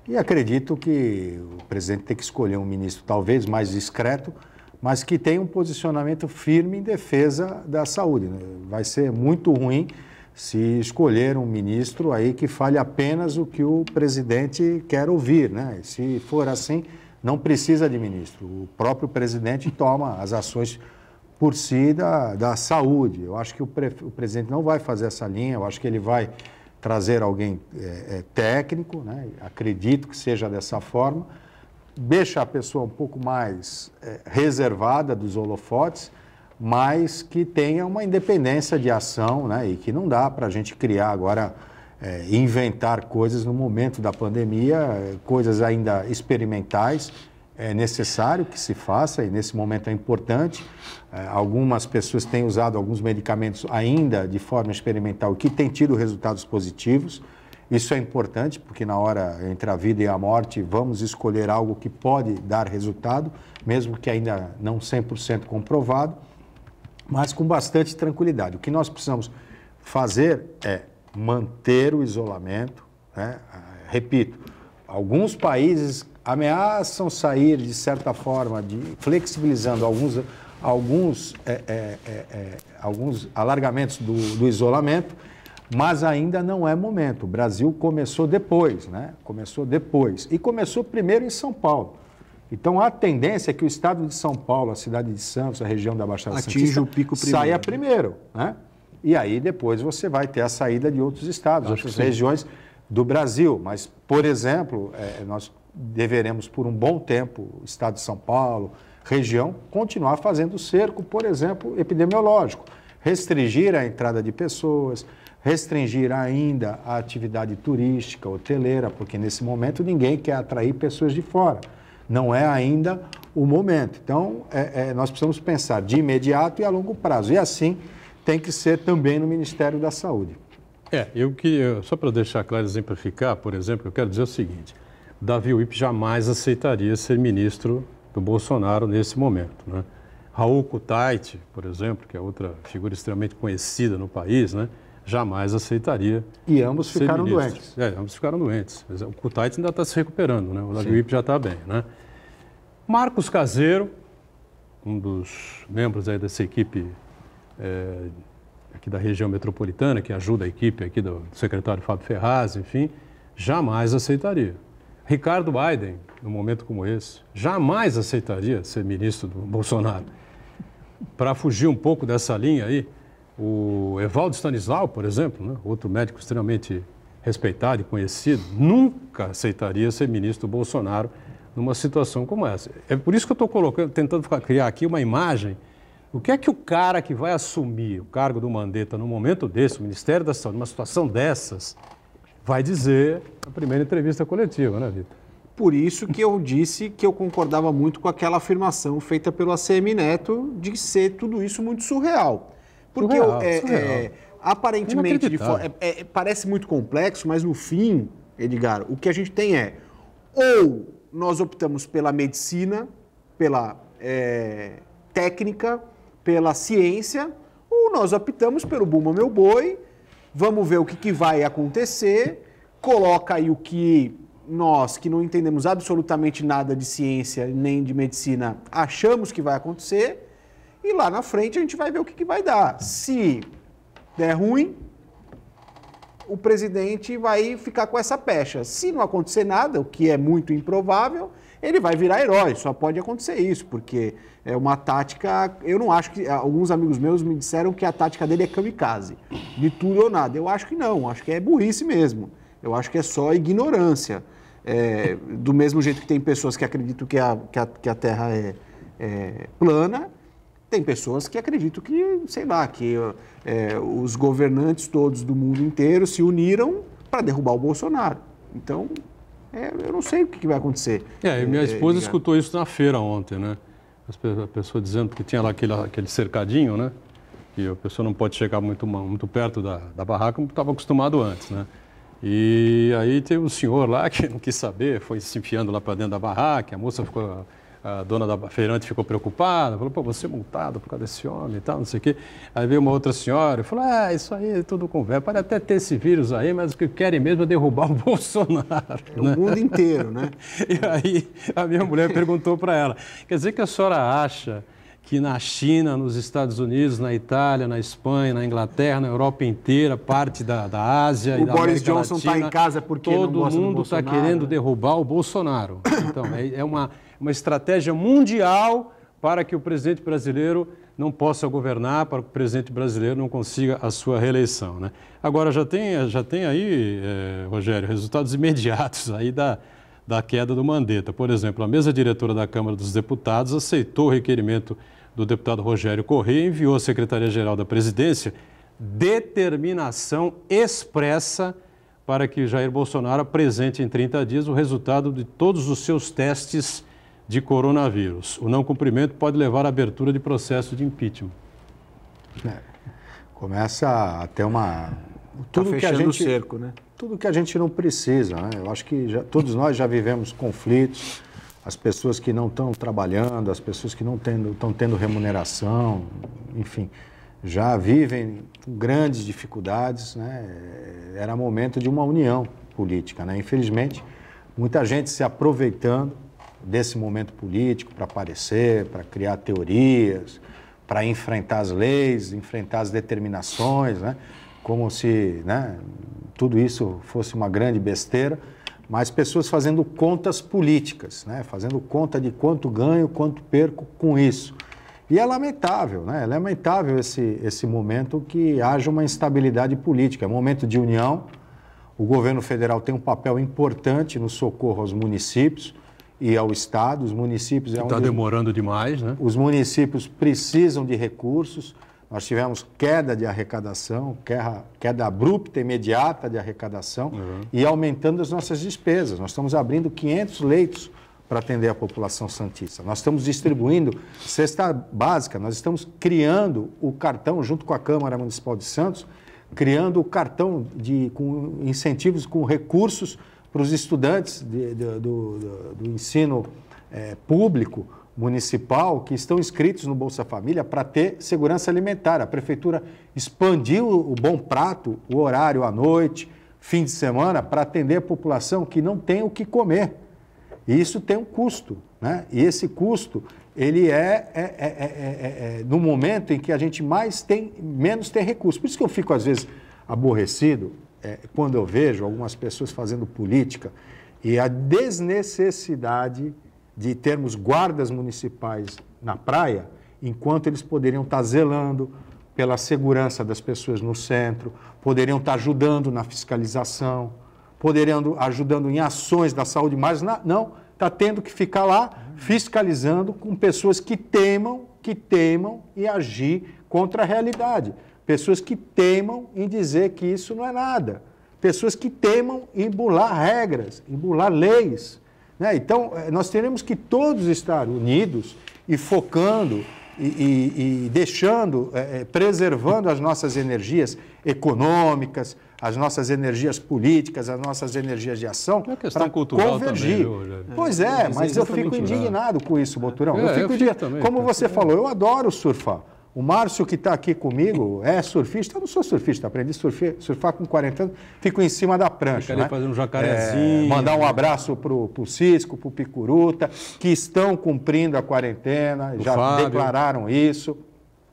E acredito que o presidente tem que escolher um ministro talvez mais discreto, mas que tem um posicionamento firme em defesa da saúde. Né? Vai ser muito ruim se escolher um ministro aí que fale apenas o que o presidente quer ouvir, né? Se for assim, não precisa de ministro. O próprio presidente toma as ações por si da, da saúde. Eu acho que o, pre, o presidente não vai fazer essa linha, eu acho que ele vai trazer alguém é, é, técnico, né? acredito que seja dessa forma, deixa a pessoa um pouco mais é, reservada dos holofotes, mas que tenha uma independência de ação, né? E que não dá para a gente criar agora, é, inventar coisas no momento da pandemia, é, coisas ainda experimentais. É necessário que se faça e nesse momento é importante. É, algumas pessoas têm usado alguns medicamentos ainda de forma experimental que têm tido resultados positivos. Isso é importante, porque na hora entre a vida e a morte, vamos escolher algo que pode dar resultado, mesmo que ainda não 100% comprovado, mas com bastante tranquilidade. O que nós precisamos fazer é manter o isolamento. Né? Ah, repito, alguns países ameaçam sair, de certa forma, de flexibilizando alguns, alguns, é, é, é, é alguns alargamentos do, do isolamento mas ainda não é momento. O Brasil começou depois, né? Começou depois. E começou primeiro em São Paulo. Então a tendência é que o estado de São Paulo, a cidade de Santos, a região da Baixada Atinge Santista, o pico primeiro. saia primeiro, né? E aí depois você vai ter a saída de outros estados, Acho outras regiões do Brasil. Mas, por exemplo, é, nós deveremos por um bom tempo, o estado de São Paulo, região, continuar fazendo cerco, por exemplo, epidemiológico, restringir a entrada de pessoas, restringir ainda a atividade turística, hoteleira, porque nesse momento ninguém quer atrair pessoas de fora. Não é ainda o momento. Então, é, é, nós precisamos pensar de imediato e a longo prazo. E assim tem que ser também no Ministério da Saúde. É, eu que, só para deixar claro, exemplificar, por exemplo, eu quero dizer o seguinte: Davi Wip jamais aceitaria ser ministro do Bolsonaro nesse momento. Né? Raul Kutaiti, por exemplo, que é outra figura extremamente conhecida no país, né? jamais aceitaria. E ambos ficaram doentes. É, ambos ficaram doentes. É, o Kutait ainda está se recuperando, né? o Laguip já está bem. Né? Marcos Caseiro, um dos membros aí dessa equipe é, aqui da região metropolitana, que ajuda a equipe aqui do secretário Fábio Ferraz, enfim, jamais aceitaria. Ricardo Biden, num momento como esse, jamais aceitaria ser ministro do Bolsonaro. Para fugir um pouco dessa linha aí, o Evaldo Stanislau, por exemplo, né, outro médico extremamente respeitado e conhecido, nunca aceitaria ser ministro do Bolsonaro numa situação como essa. É por isso que eu estou colocando, tentando criar aqui uma imagem. O que é que o cara que vai assumir o cargo do Mandetta num momento desse, o Ministério da Saúde, numa situação dessas, vai dizer na primeira entrevista coletiva, né, Vitor? Por isso que eu disse que eu concordava muito com aquela afirmação feita pelo ACM Neto de ser tudo isso muito surreal. Porque surreal, é, surreal. É, aparentemente de é, é, parece muito complexo, mas no fim, Edgar, o que a gente tem é ou nós optamos pela medicina, pela é, técnica, pela ciência, ou nós optamos pelo Buma Meu Boi, vamos ver o que, que vai acontecer, coloca aí o que nós, que não entendemos absolutamente nada de ciência nem de medicina, achamos que vai acontecer e lá na frente a gente vai ver o que, que vai dar. Se der ruim, o presidente vai ficar com essa pecha. Se não acontecer nada, o que é muito improvável, ele vai virar herói. Só pode acontecer isso, porque é uma tática. Eu não acho que. Alguns amigos meus me disseram que a tática dele é kamikaze de tudo ou nada. Eu acho que não. Acho que é burrice mesmo. Eu acho que é só ignorância. É, do mesmo jeito que tem pessoas que acreditam que a, que a, que a Terra é, é plana tem pessoas que acreditam que, sei lá, que é, os governantes todos do mundo inteiro se uniram para derrubar o Bolsonaro. Então, é, eu não sei o que, vai acontecer. É, minha é, esposa é, escutou isso na feira ontem, né? A pessoa dizendo que tinha lá aquele, aquele cercadinho, né? que a pessoa não pode chegar muito, muito perto da, da barraca como estava acostumado antes, né? E aí teve um senhor lá que não quis saber, foi se enfiando lá para dentro da barraca, a moça ficou a dona da feirante ficou preocupada, falou, pô, você é multado por causa desse homem e tal, não sei o quê. Aí veio uma outra senhora e falou, ah, isso aí é tudo conversa, pode até ter esse vírus aí, mas o que querem mesmo é derrubar o Bolsonaro. É né? O mundo inteiro, né? e aí a minha mulher perguntou para ela, quer dizer que a senhora acha que na China, nos Estados Unidos, na Itália, na Espanha, na Inglaterra, na Europa inteira, parte da, da Ásia o e da Boris América Johnson está em casa porque todo mundo está querendo né? derrubar o Bolsonaro. Então é, é uma uma estratégia mundial para que o presidente brasileiro não possa governar, para que o presidente brasileiro não consiga a sua reeleição. Né? Agora, já tem, já tem aí, eh, Rogério, resultados imediatos aí da, da queda do Mandetta. Por exemplo, a mesa diretora da Câmara dos Deputados aceitou o requerimento do deputado Rogério Corrêa e enviou à Secretaria-Geral da Presidência determinação expressa para que Jair Bolsonaro apresente em 30 dias o resultado de todos os seus testes de coronavírus. O não cumprimento pode levar à abertura de processo de impeachment. É. Começa a ter uma. Tá Tudo tá que a gente, o cerco, né? Tudo que a gente não precisa, né? Eu acho que já, todos nós já vivemos conflitos, as pessoas que não estão trabalhando, as pessoas que não estão tendo remuneração, enfim, já vivem com grandes dificuldades, né? Era momento de uma união política, né? Infelizmente, muita gente se aproveitando desse momento político para aparecer, para criar teorias, para enfrentar as leis, enfrentar as determinações, né? como se né, tudo isso fosse uma grande besteira, mas pessoas fazendo contas políticas, né? fazendo conta de quanto ganho, quanto perco com isso. E é lamentável, né? é lamentável esse, esse momento que haja uma instabilidade política. É momento de união, o governo federal tem um papel importante no socorro aos municípios, e ao Estado, os municípios... Está é tá demorando demais, né? Os municípios precisam de recursos, nós tivemos queda de arrecadação, queda, queda abrupta, imediata de arrecadação uhum. e aumentando as nossas despesas. Nós estamos abrindo 500 leitos para atender a população santista. Nós estamos distribuindo cesta básica, nós estamos criando o cartão, junto com a Câmara Municipal de Santos, criando o cartão de, com incentivos, com recursos para os estudantes de, de, do, do, do, ensino é, público municipal que estão inscritos no Bolsa Família para ter segurança alimentar. A prefeitura expandiu o Bom Prato, o horário à noite, fim de semana, para atender a população que não tem o que comer. E isso tem um custo, né? E esse custo, ele é, é, é, é no momento em que a gente mais tem, menos tem recursos. Por isso que eu fico, às vezes, aborrecido é, quando eu vejo algumas pessoas fazendo política e a desnecessidade de termos guardas municipais na praia, enquanto eles poderiam estar tá zelando pela segurança das pessoas no centro, poderiam estar tá ajudando na fiscalização, poderiam ajudando em ações da saúde, mas na, não, está tendo que ficar lá fiscalizando com pessoas que temam, que temam e agir contra a realidade pessoas que temam em dizer que isso não é nada, pessoas que temam em bular regras, em bular leis. Né? Então, eh, nós teremos que todos estar unidos e focando e, e, e deixando, é, preservando as nossas energias econômicas, as nossas energias políticas, as nossas energias de ação é para convergir. Também, viu, é, pois é, é mas eu fico né? indignado com isso, Boturão. É, eu fico, eu fico Como você falou, eu adoro surfar. O Márcio, que está aqui comigo, é surfista. Eu não sou surfista, aprendi a surfar, surfar com 40 anos. Fico em cima da prancha. Fica né? fazer um jacarezinho. É, mandar um abraço para o Cisco, para o Picuruta, que estão cumprindo a quarentena, o já Fábio. declararam isso.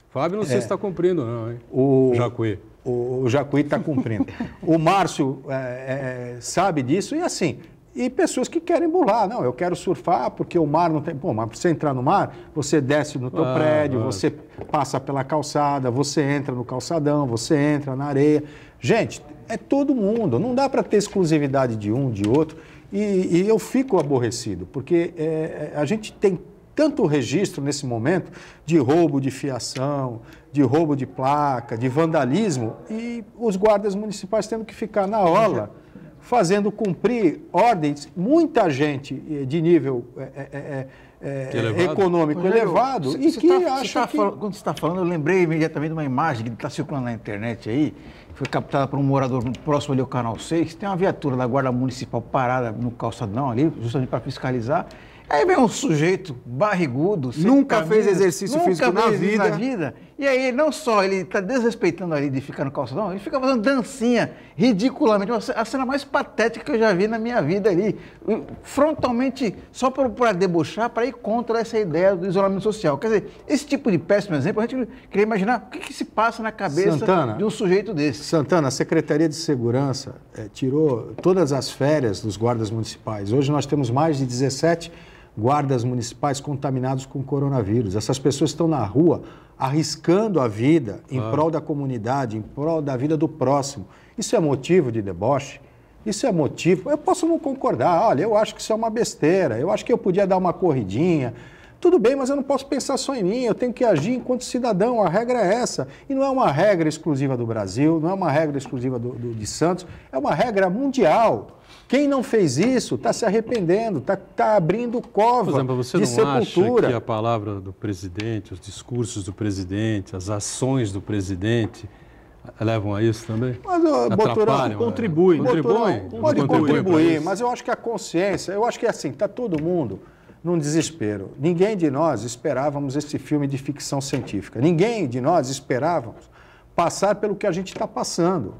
Fábio, não sei se está é. cumprindo, não, hein? O, o Jacuí. O, o Jacuí está cumprindo. o Márcio é, é, sabe disso e assim e pessoas que querem bular. Não, eu quero surfar porque o mar não tem. Bom, mas para você entrar no mar, você desce no teu ah, prédio, mas... Ah. você passa pela calçada, você entra no calçadão, você entra na areia. Gente, é todo mundo. Não dá para ter exclusividade de um, de outro. E, e eu fico aborrecido, porque é, é, a gente tem tanto registro nesse momento de roubo de fiação, de roubo de placa, de vandalismo, e os guardas municipais tendo que ficar na é. orla fazendo cumprir ordens, muita gente eh, de nível é, é, elevado. econômico Rogério, elevado e que tá, acha tá que... Falando, quando você está falando, eu lembrei imediatamente de uma imagem que está circulando na internet aí, foi captada por um morador próximo ali ao Canal 6, tem uma viatura da Guarda Municipal parada no calçadão ali, justamente para fiscalizar, aí vem um sujeito barrigudo... Nunca caminho, fez exercício nunca físico fez na, vida. na vida... E aí, não só ele está desrespeitando ali de ficar no calçadão, ele fica fazendo dancinha ridiculamente. A cena mais patética que eu já vi na minha vida ali. Frontalmente, só para debochar, para ir contra essa ideia do isolamento social. Quer dizer, esse tipo de péssimo exemplo, a gente queria imaginar o que, que se passa na cabeça Santana, de um sujeito desse. Santana, a Secretaria de Segurança é, tirou todas as férias dos guardas municipais. Hoje nós temos mais de 17 guardas municipais contaminados com coronavírus. Essas pessoas estão na rua arriscando a vida em claro. prol da comunidade, em prol da vida do próximo. Isso é motivo de deboche? Isso é motivo. Eu posso não concordar. Olha, eu acho que isso é uma besteira. Eu acho que eu podia dar uma corridinha. Tudo bem, mas eu não posso pensar só em mim, eu tenho que agir enquanto cidadão, a regra é essa. E não é uma regra exclusiva do Brasil, não é uma regra exclusiva do, do de Santos, é uma regra mundial. Quem não fez isso está se arrependendo, está tá abrindo cova Por exemplo, você de não sepultura. Acha que a palavra do presidente, os discursos do presidente, as ações do presidente eh, levam a isso também? Mas, o Boturão, é. contribui. Né? Contribui. Pode contribuir, mas eu acho que a consciência, eu acho que é assim, está todo mundo num desespero. Ninguém de nós esperávamos esse filme de ficção científica. Ninguém de nós esperávamos passar pelo que a gente está passando.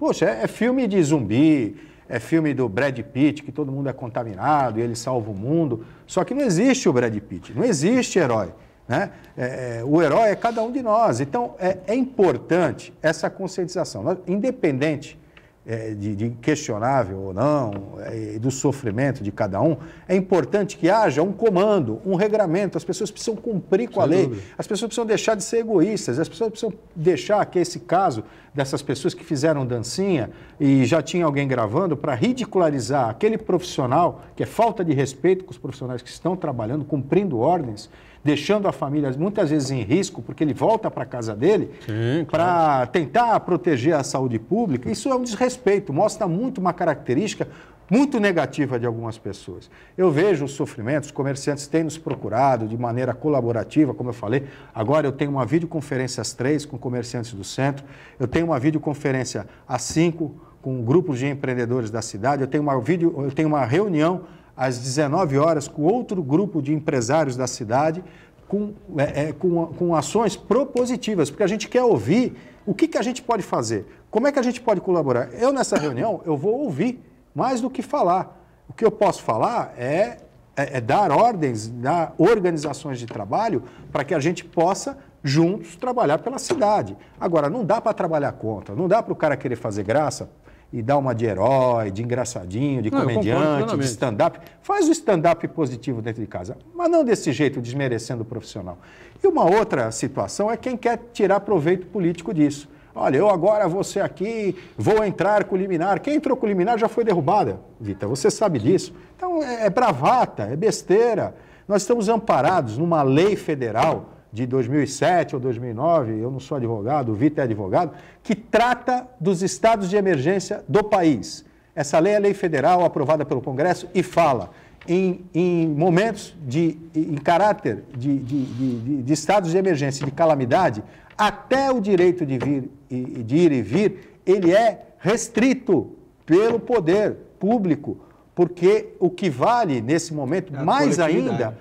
Poxa, é, é filme de zumbi, é filme do Brad Pitt, que todo mundo é contaminado e ele salva o mundo. Só que não existe o Brad Pitt, não existe herói. Né? É, é, o herói é cada um de nós. Então, é, é importante essa conscientização. independente é, de, de, questionável ou não, é, do sofrimento de cada um, é importante que haja um comando, um regramento. As pessoas precisam cumprir com Sem a lei, dúvida. as pessoas precisam deixar de ser egoístas, as pessoas precisam deixar que esse caso dessas pessoas que fizeram dancinha e já tinha alguém gravando para ridicularizar aquele profissional, que é falta de respeito com os profissionais que estão trabalhando, cumprindo ordens deixando a família muitas vezes em risco, porque ele volta para a casa dele claro. para tentar proteger a saúde pública, isso é um desrespeito, mostra muito uma característica muito negativa de algumas pessoas. Eu vejo os sofrimentos, os comerciantes têm nos procurado de maneira colaborativa, como eu falei. Agora eu tenho uma videoconferência às três com comerciantes do centro, eu tenho uma videoconferência às cinco com grupos de empreendedores da cidade, eu tenho uma, video, eu tenho uma reunião às 19 horas, com outro grupo de empresários da cidade, com, é, é, com, com ações propositivas, porque a gente quer ouvir o que, que a gente pode fazer, como é que a gente pode colaborar. Eu, nessa reunião, eu vou ouvir mais do que falar. O que eu posso falar é, é, é dar ordens, dar organizações de trabalho para que a gente possa juntos trabalhar pela cidade. Agora, não dá para trabalhar contra, não dá para o cara querer fazer graça e dá uma de herói, de engraçadinho, de não, comediante, de stand-up. Faz o stand-up positivo dentro de casa, mas não desse jeito, desmerecendo o profissional. E uma outra situação é quem quer tirar proveito político disso. Olha, eu agora vou ser aqui, vou entrar com o liminar. Quem entrou com o liminar já foi derrubada, Vita, você sabe disso. Então é, é bravata, é besteira. Nós estamos amparados numa lei federal de 2007 ou 2009, eu não sou advogado, o Vitor é advogado, que trata dos estados de emergência do país. Essa lei é lei federal aprovada pelo Congresso e fala em, em momentos de em caráter de, de, de, de estados de emergência, de calamidade, até o direito de, vir, de ir e vir, ele é restrito pelo poder público, porque o que vale nesse momento, é mais ainda,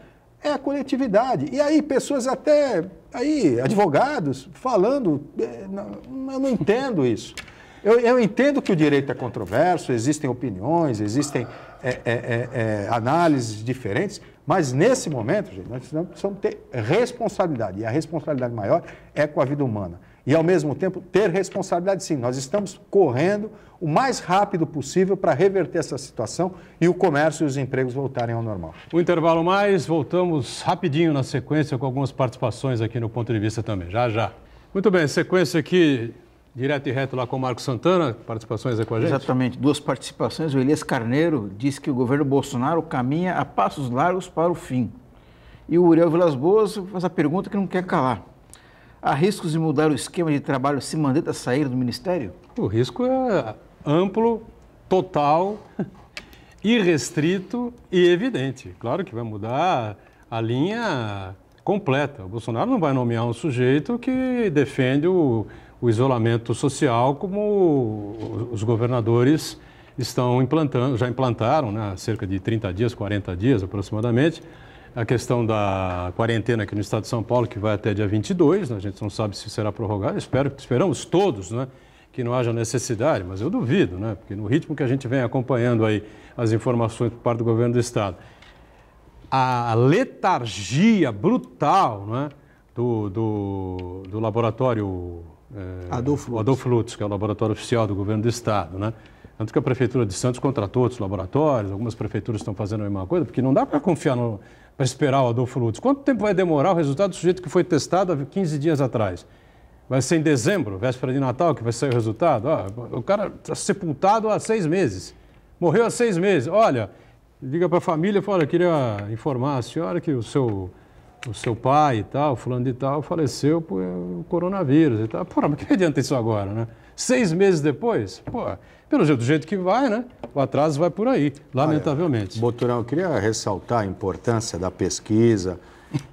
é a coletividade. E aí, pessoas até, aí, advogados, falando, é, eu não entendo isso. Eu, eu entendo que o direito é controverso, existem opiniões, existem é, é, é, é análises diferentes, mas nesse momento, gente, nós precisamos ter responsabilidade. E a responsabilidade maior é com a vida humana e, ao mesmo tempo, ter responsabilidade sim. Nós estamos correndo o mais rápido possível para reverter essa situação e o comércio e os empregos voltarem ao normal. O intervalo mais, voltamos rapidinho na sequência com algumas participações aqui no ponto de vista também. Já, já. Muito bem, sequência aqui Direto e reto lá com o Marco Santana, participações aqui com a gente. Exatamente, duas participações. O Elias Carneiro diz que o governo Bolsonaro caminha a passos largos para o fim. E o Uriel Vilas Boas faz a pergunta que não quer calar. Há riscos de mudar o esquema de trabalho se Mandetta sair do ministério? O risco é amplo, total, irrestrito e evidente. Claro que vai mudar a linha completa. O Bolsonaro não vai nomear um sujeito que defende o, o isolamento social como os governadores estão implantando, já implantaram, né, cerca de 30 dias, 40 dias aproximadamente a questão da quarentena aqui no estado de São Paulo, que vai até dia 22, né? a gente não sabe se será prorrogada, espero, esperamos todos, né? que não haja necessidade, mas eu duvido, né? porque no ritmo que a gente vem acompanhando aí as informações por parte do governo do estado, a letargia brutal né? do, do, do laboratório é, Adolfo, Lutz. Adolfo Lutz, que é o laboratório oficial do governo do estado, né? Tanto que a Prefeitura de Santos contratou outros laboratórios, algumas prefeituras estão fazendo a mesma coisa, porque não dá para confiar no, para esperar o Adolfo Lutz? Quanto tempo vai demorar o resultado do sujeito que foi testado há 15 dias atrás? Vai ser em dezembro, véspera de Natal, que vai sair o resultado? Ah, o cara está sepultado há seis meses. Morreu há seis meses. Olha, liga para a família e fala, queria informar a senhora que o seu, o seu pai e tal, fulano de tal, faleceu por eh, coronavírus e tal. Porra, mas que adianta isso agora, né? Seis meses depois? Pô, pelo jeito, do jeito que vai, né? O atraso vai por aí, lamentavelmente. Boturão, eu queria ressaltar a importância da pesquisa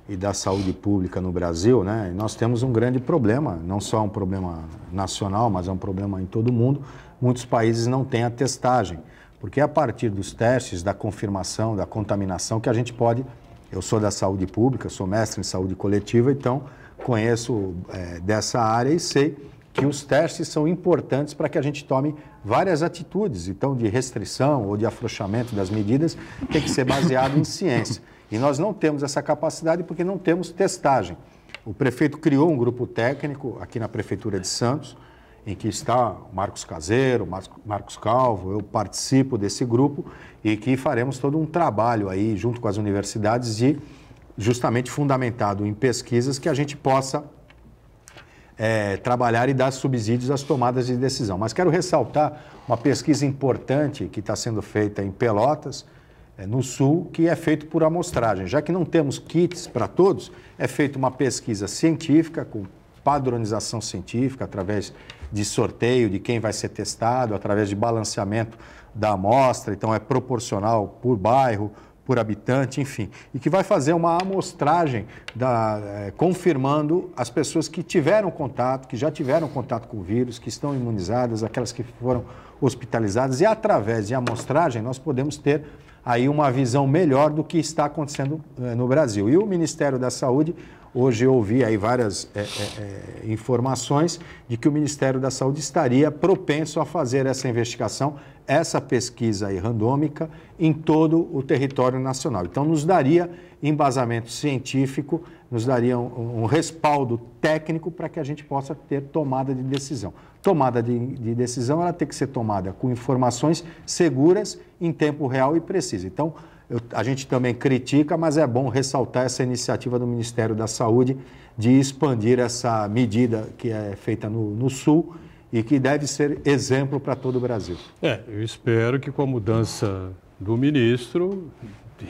e da saúde pública no Brasil, né? nós temos um grande problema, não só um problema nacional, mas é um problema em todo o mundo. Muitos países não têm a testagem, porque é a partir dos testes, da confirmação, da contaminação que a gente pode. Eu sou da saúde pública, sou mestre em saúde coletiva, então conheço é, dessa área e sei que os testes são importantes para que a gente tome várias atitudes, então de restrição ou de afrouxamento das medidas, tem que ser baseado em ciência. E nós não temos essa capacidade porque não temos testagem. O prefeito criou um grupo técnico aqui na prefeitura de Santos, em que está o Marcos Caseiro, Marcos Calvo, eu participo desse grupo e que faremos todo um trabalho aí junto com as universidades de justamente fundamentado em pesquisas que a gente possa é, trabalhar e dar subsídios às tomadas de decisão. Mas quero ressaltar uma pesquisa importante que está sendo feita em Pelotas, é, no Sul, que é feito por amostragem. Já que não temos kits para todos, é feita uma pesquisa científica com padronização científica através de sorteio de quem vai ser testado, através de balanceamento da amostra, então é proporcional por bairro, por habitante, enfim, e que vai fazer uma amostragem da, é, confirmando as pessoas que tiveram contato, que já tiveram contato com o vírus, que estão imunizadas, aquelas que foram hospitalizadas, e através de amostragem nós podemos ter aí uma visão melhor do que está acontecendo eh, no Brasil. E o Ministério da Saúde Hoje eu ouvi aí várias é, é, é, informações de que o Ministério da Saúde estaria propenso a fazer essa investigação, essa pesquisa aí randômica em todo o território nacional. Então, nos daria embasamento científico, nos daria um, um respaldo técnico para que a gente possa ter tomada de decisão. Tomada de, de decisão, ela tem que ser tomada com informações seguras, em tempo real e precisa. Então, eu, a gente também critica, mas é bom ressaltar essa iniciativa do Ministério da Saúde de expandir essa medida que é feita no, no Sul e que deve ser exemplo para todo o Brasil. É, eu espero que com a mudança do ministro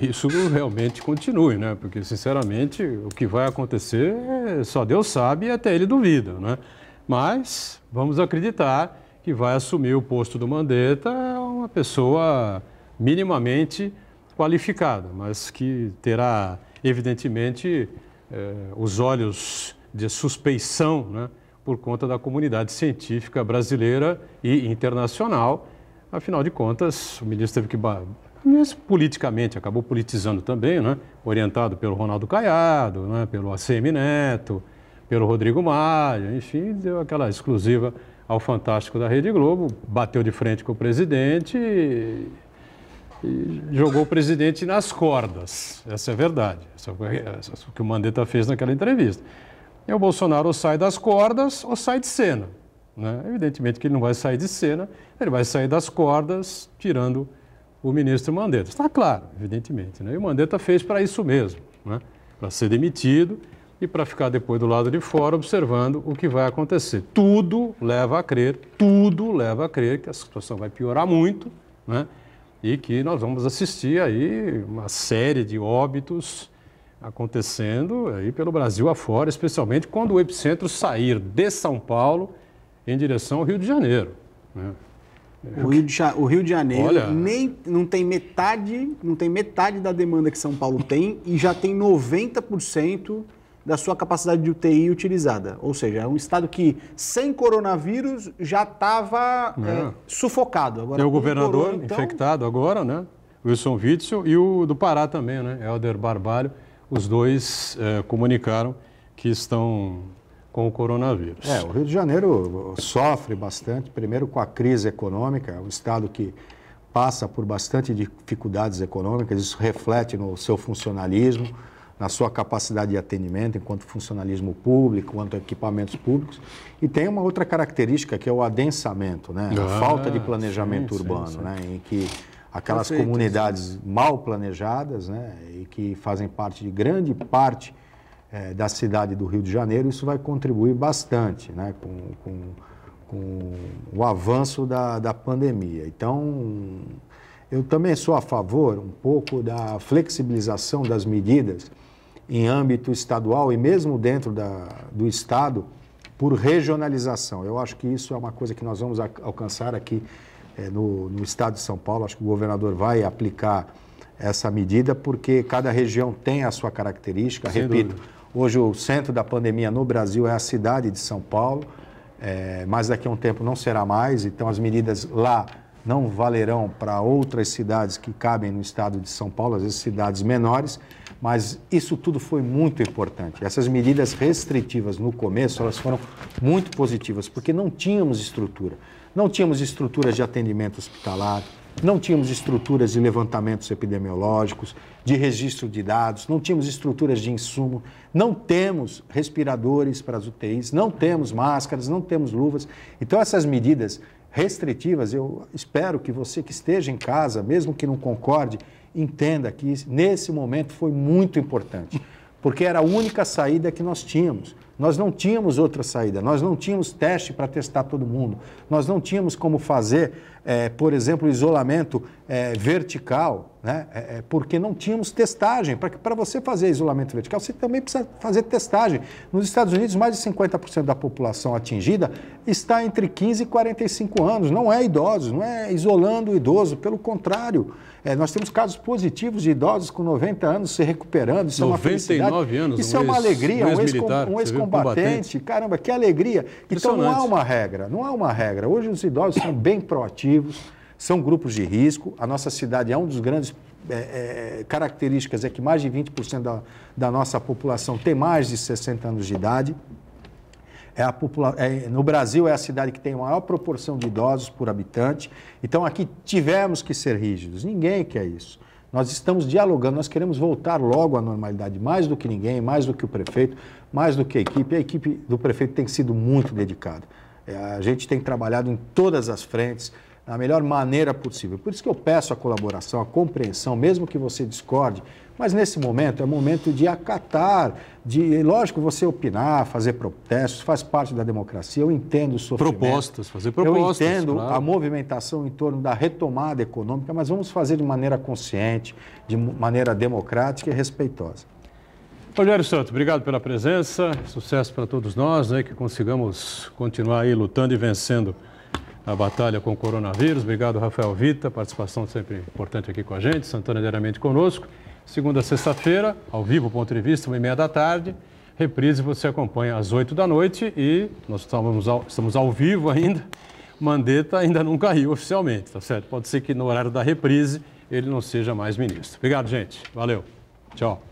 isso realmente continue, né? Porque, sinceramente, o que vai acontecer é, só Deus sabe e até ele duvida, né? Mas vamos acreditar que vai assumir o posto do Mandetta uma pessoa minimamente qualificada, mas que terá, evidentemente, eh, os olhos de suspeição né, por conta da comunidade científica brasileira e internacional. Afinal de contas, o ministro teve que mesmo politicamente, acabou politizando também, né? orientado pelo Ronaldo Caiado, né? pelo ACM Neto, pelo Rodrigo Maia, enfim, deu aquela exclusiva ao Fantástico da Rede Globo, bateu de frente com o presidente e, e jogou o presidente nas cordas. Essa é a verdade. Essa é o que o Mandetta fez naquela entrevista. E o Bolsonaro ou sai das cordas ou sai de cena. Né? Evidentemente que ele não vai sair de cena, ele vai sair das cordas tirando o ministro Mandetta. Está claro, evidentemente. Né? E o Mandetta fez para isso mesmo, né? para ser demitido e para ficar depois do lado de fora observando o que vai acontecer. Tudo leva a crer, tudo leva a crer que a situação vai piorar muito, né? e que nós vamos assistir aí uma série de óbitos acontecendo aí pelo Brasil afora, especialmente quando o epicentro sair de São Paulo em direção ao Rio de Janeiro. Né? O Rio, de, o Rio de Janeiro Olha, nem, não tem metade, não tem metade da demanda que São Paulo tem e já tem 90% da sua capacidade de UTI utilizada. Ou seja, é um estado que, sem coronavírus, já estava é. Né? é, sufocado. Agora, Tem o governador corona, então... infectado agora, né? Wilson Witzel e o do Pará também, né? Helder Barbalho. Os dois é, comunicaram que estão com o coronavírus. É, o Rio de Janeiro sofre bastante, primeiro com a crise econômica, um estado que passa por bastante dificuldades econômicas, isso reflete no seu funcionalismo na sua capacidade de atendimento, enquanto funcionalismo público, quanto equipamentos públicos. E tem uma outra característica que é o adensamento, né? Ah, a falta de planejamento sim, urbano, sim, sim. né? em que aquelas Perfeito, comunidades mal planejadas né? e que fazem parte de grande parte é, da cidade do Rio de Janeiro, isso vai contribuir bastante né? com, com, com o avanço da, da pandemia. Então, eu também sou a favor um pouco da flexibilização das medidas em âmbito estadual e mesmo dentro da, do Estado por regionalização. Eu acho que isso é uma coisa que nós vamos alcançar aqui é, no, no Estado de São Paulo. Acho que o governador vai aplicar essa medida porque cada região tem a sua característica. Sem Repito, dúvida. hoje o centro da pandemia no Brasil é a cidade de São Paulo, é, mas daqui a um tempo não será mais, então as medidas lá não valerão para outras cidades que cabem no estado de São Paulo, às vezes cidades menores, mas isso tudo foi muito importante. Essas medidas restritivas no começo, elas foram muito positivas, porque não tínhamos estrutura. Não tínhamos estruturas de atendimento hospitalar, não tínhamos estruturas de levantamentos epidemiológicos, de registro de dados, não tínhamos estruturas de insumo, não temos respiradores para as UTIs, não temos máscaras, não temos luvas. Então, essas medidas restritivas. Eu espero que você que esteja em casa, mesmo que não concorde, entenda que nesse momento foi muito importante, porque era a única saída que nós tínhamos. Nós não tínhamos outra saída, nós não tínhamos teste para testar todo mundo, nós não tínhamos como fazer é, por exemplo, isolamento é, vertical, né? É, é porque não tínhamos testagem. Para você fazer isolamento vertical, você também precisa fazer testagem. Nos Estados Unidos, mais de 50% da população atingida está entre 15 e 45 anos, não é idosos, não é isolando o idoso, pelo contrário. É, nós temos casos positivos de idosos com 90 anos se recuperando. Isso 99 é uma anos. Isso um é uma ex, alegria, um ex-combatente. Um ex combatente. Caramba, que alegria. Então não há uma regra, não há uma regra. Hoje os idosos são bem proativos são grupos de risco. A nossa cidade é um dos grandes é, é, características é que mais de 20% da, da nossa população tem mais de 60 anos de idade. É a popula... É, no Brasil é a cidade que tem a maior proporção de idosos por habitante. Então aqui tivemos que ser rígidos. Ninguém quer isso. Nós estamos dialogando, nós queremos voltar logo à normalidade, mais do que ninguém, mais do que o prefeito, mais do que a equipe. A equipe do prefeito tem sido muito dedicada. É, a gente tem trabalhado em todas as frentes da melhor maneira possível. Por isso que eu peço a colaboração, a compreensão, mesmo que você discorde, mas nesse momento é momento de acatar, de, lógico, você opinar, fazer protestos, faz parte da democracia, eu entendo o sofrimento. Propostas, fazer propostas. Eu entendo claro. a movimentação em torno da retomada econômica, mas vamos fazer de maneira consciente, de maneira democrática e respeitosa. Rogério Santos, obrigado pela presença, sucesso para todos nós, né, que consigamos continuar aí lutando e vencendo a batalha com o coronavírus. Obrigado, Rafael Vita, participação sempre importante aqui com a gente, Santana santaneiramente conosco. Segunda a sexta-feira, ao vivo, ponto de vista, uma e meia da tarde. Reprise você acompanha às oito da noite e nós estamos ao, estamos ao vivo ainda. Mandetta ainda não caiu oficialmente, tá certo? Pode ser que no horário da reprise ele não seja mais ministro. Obrigado, gente. Valeu. Tchau.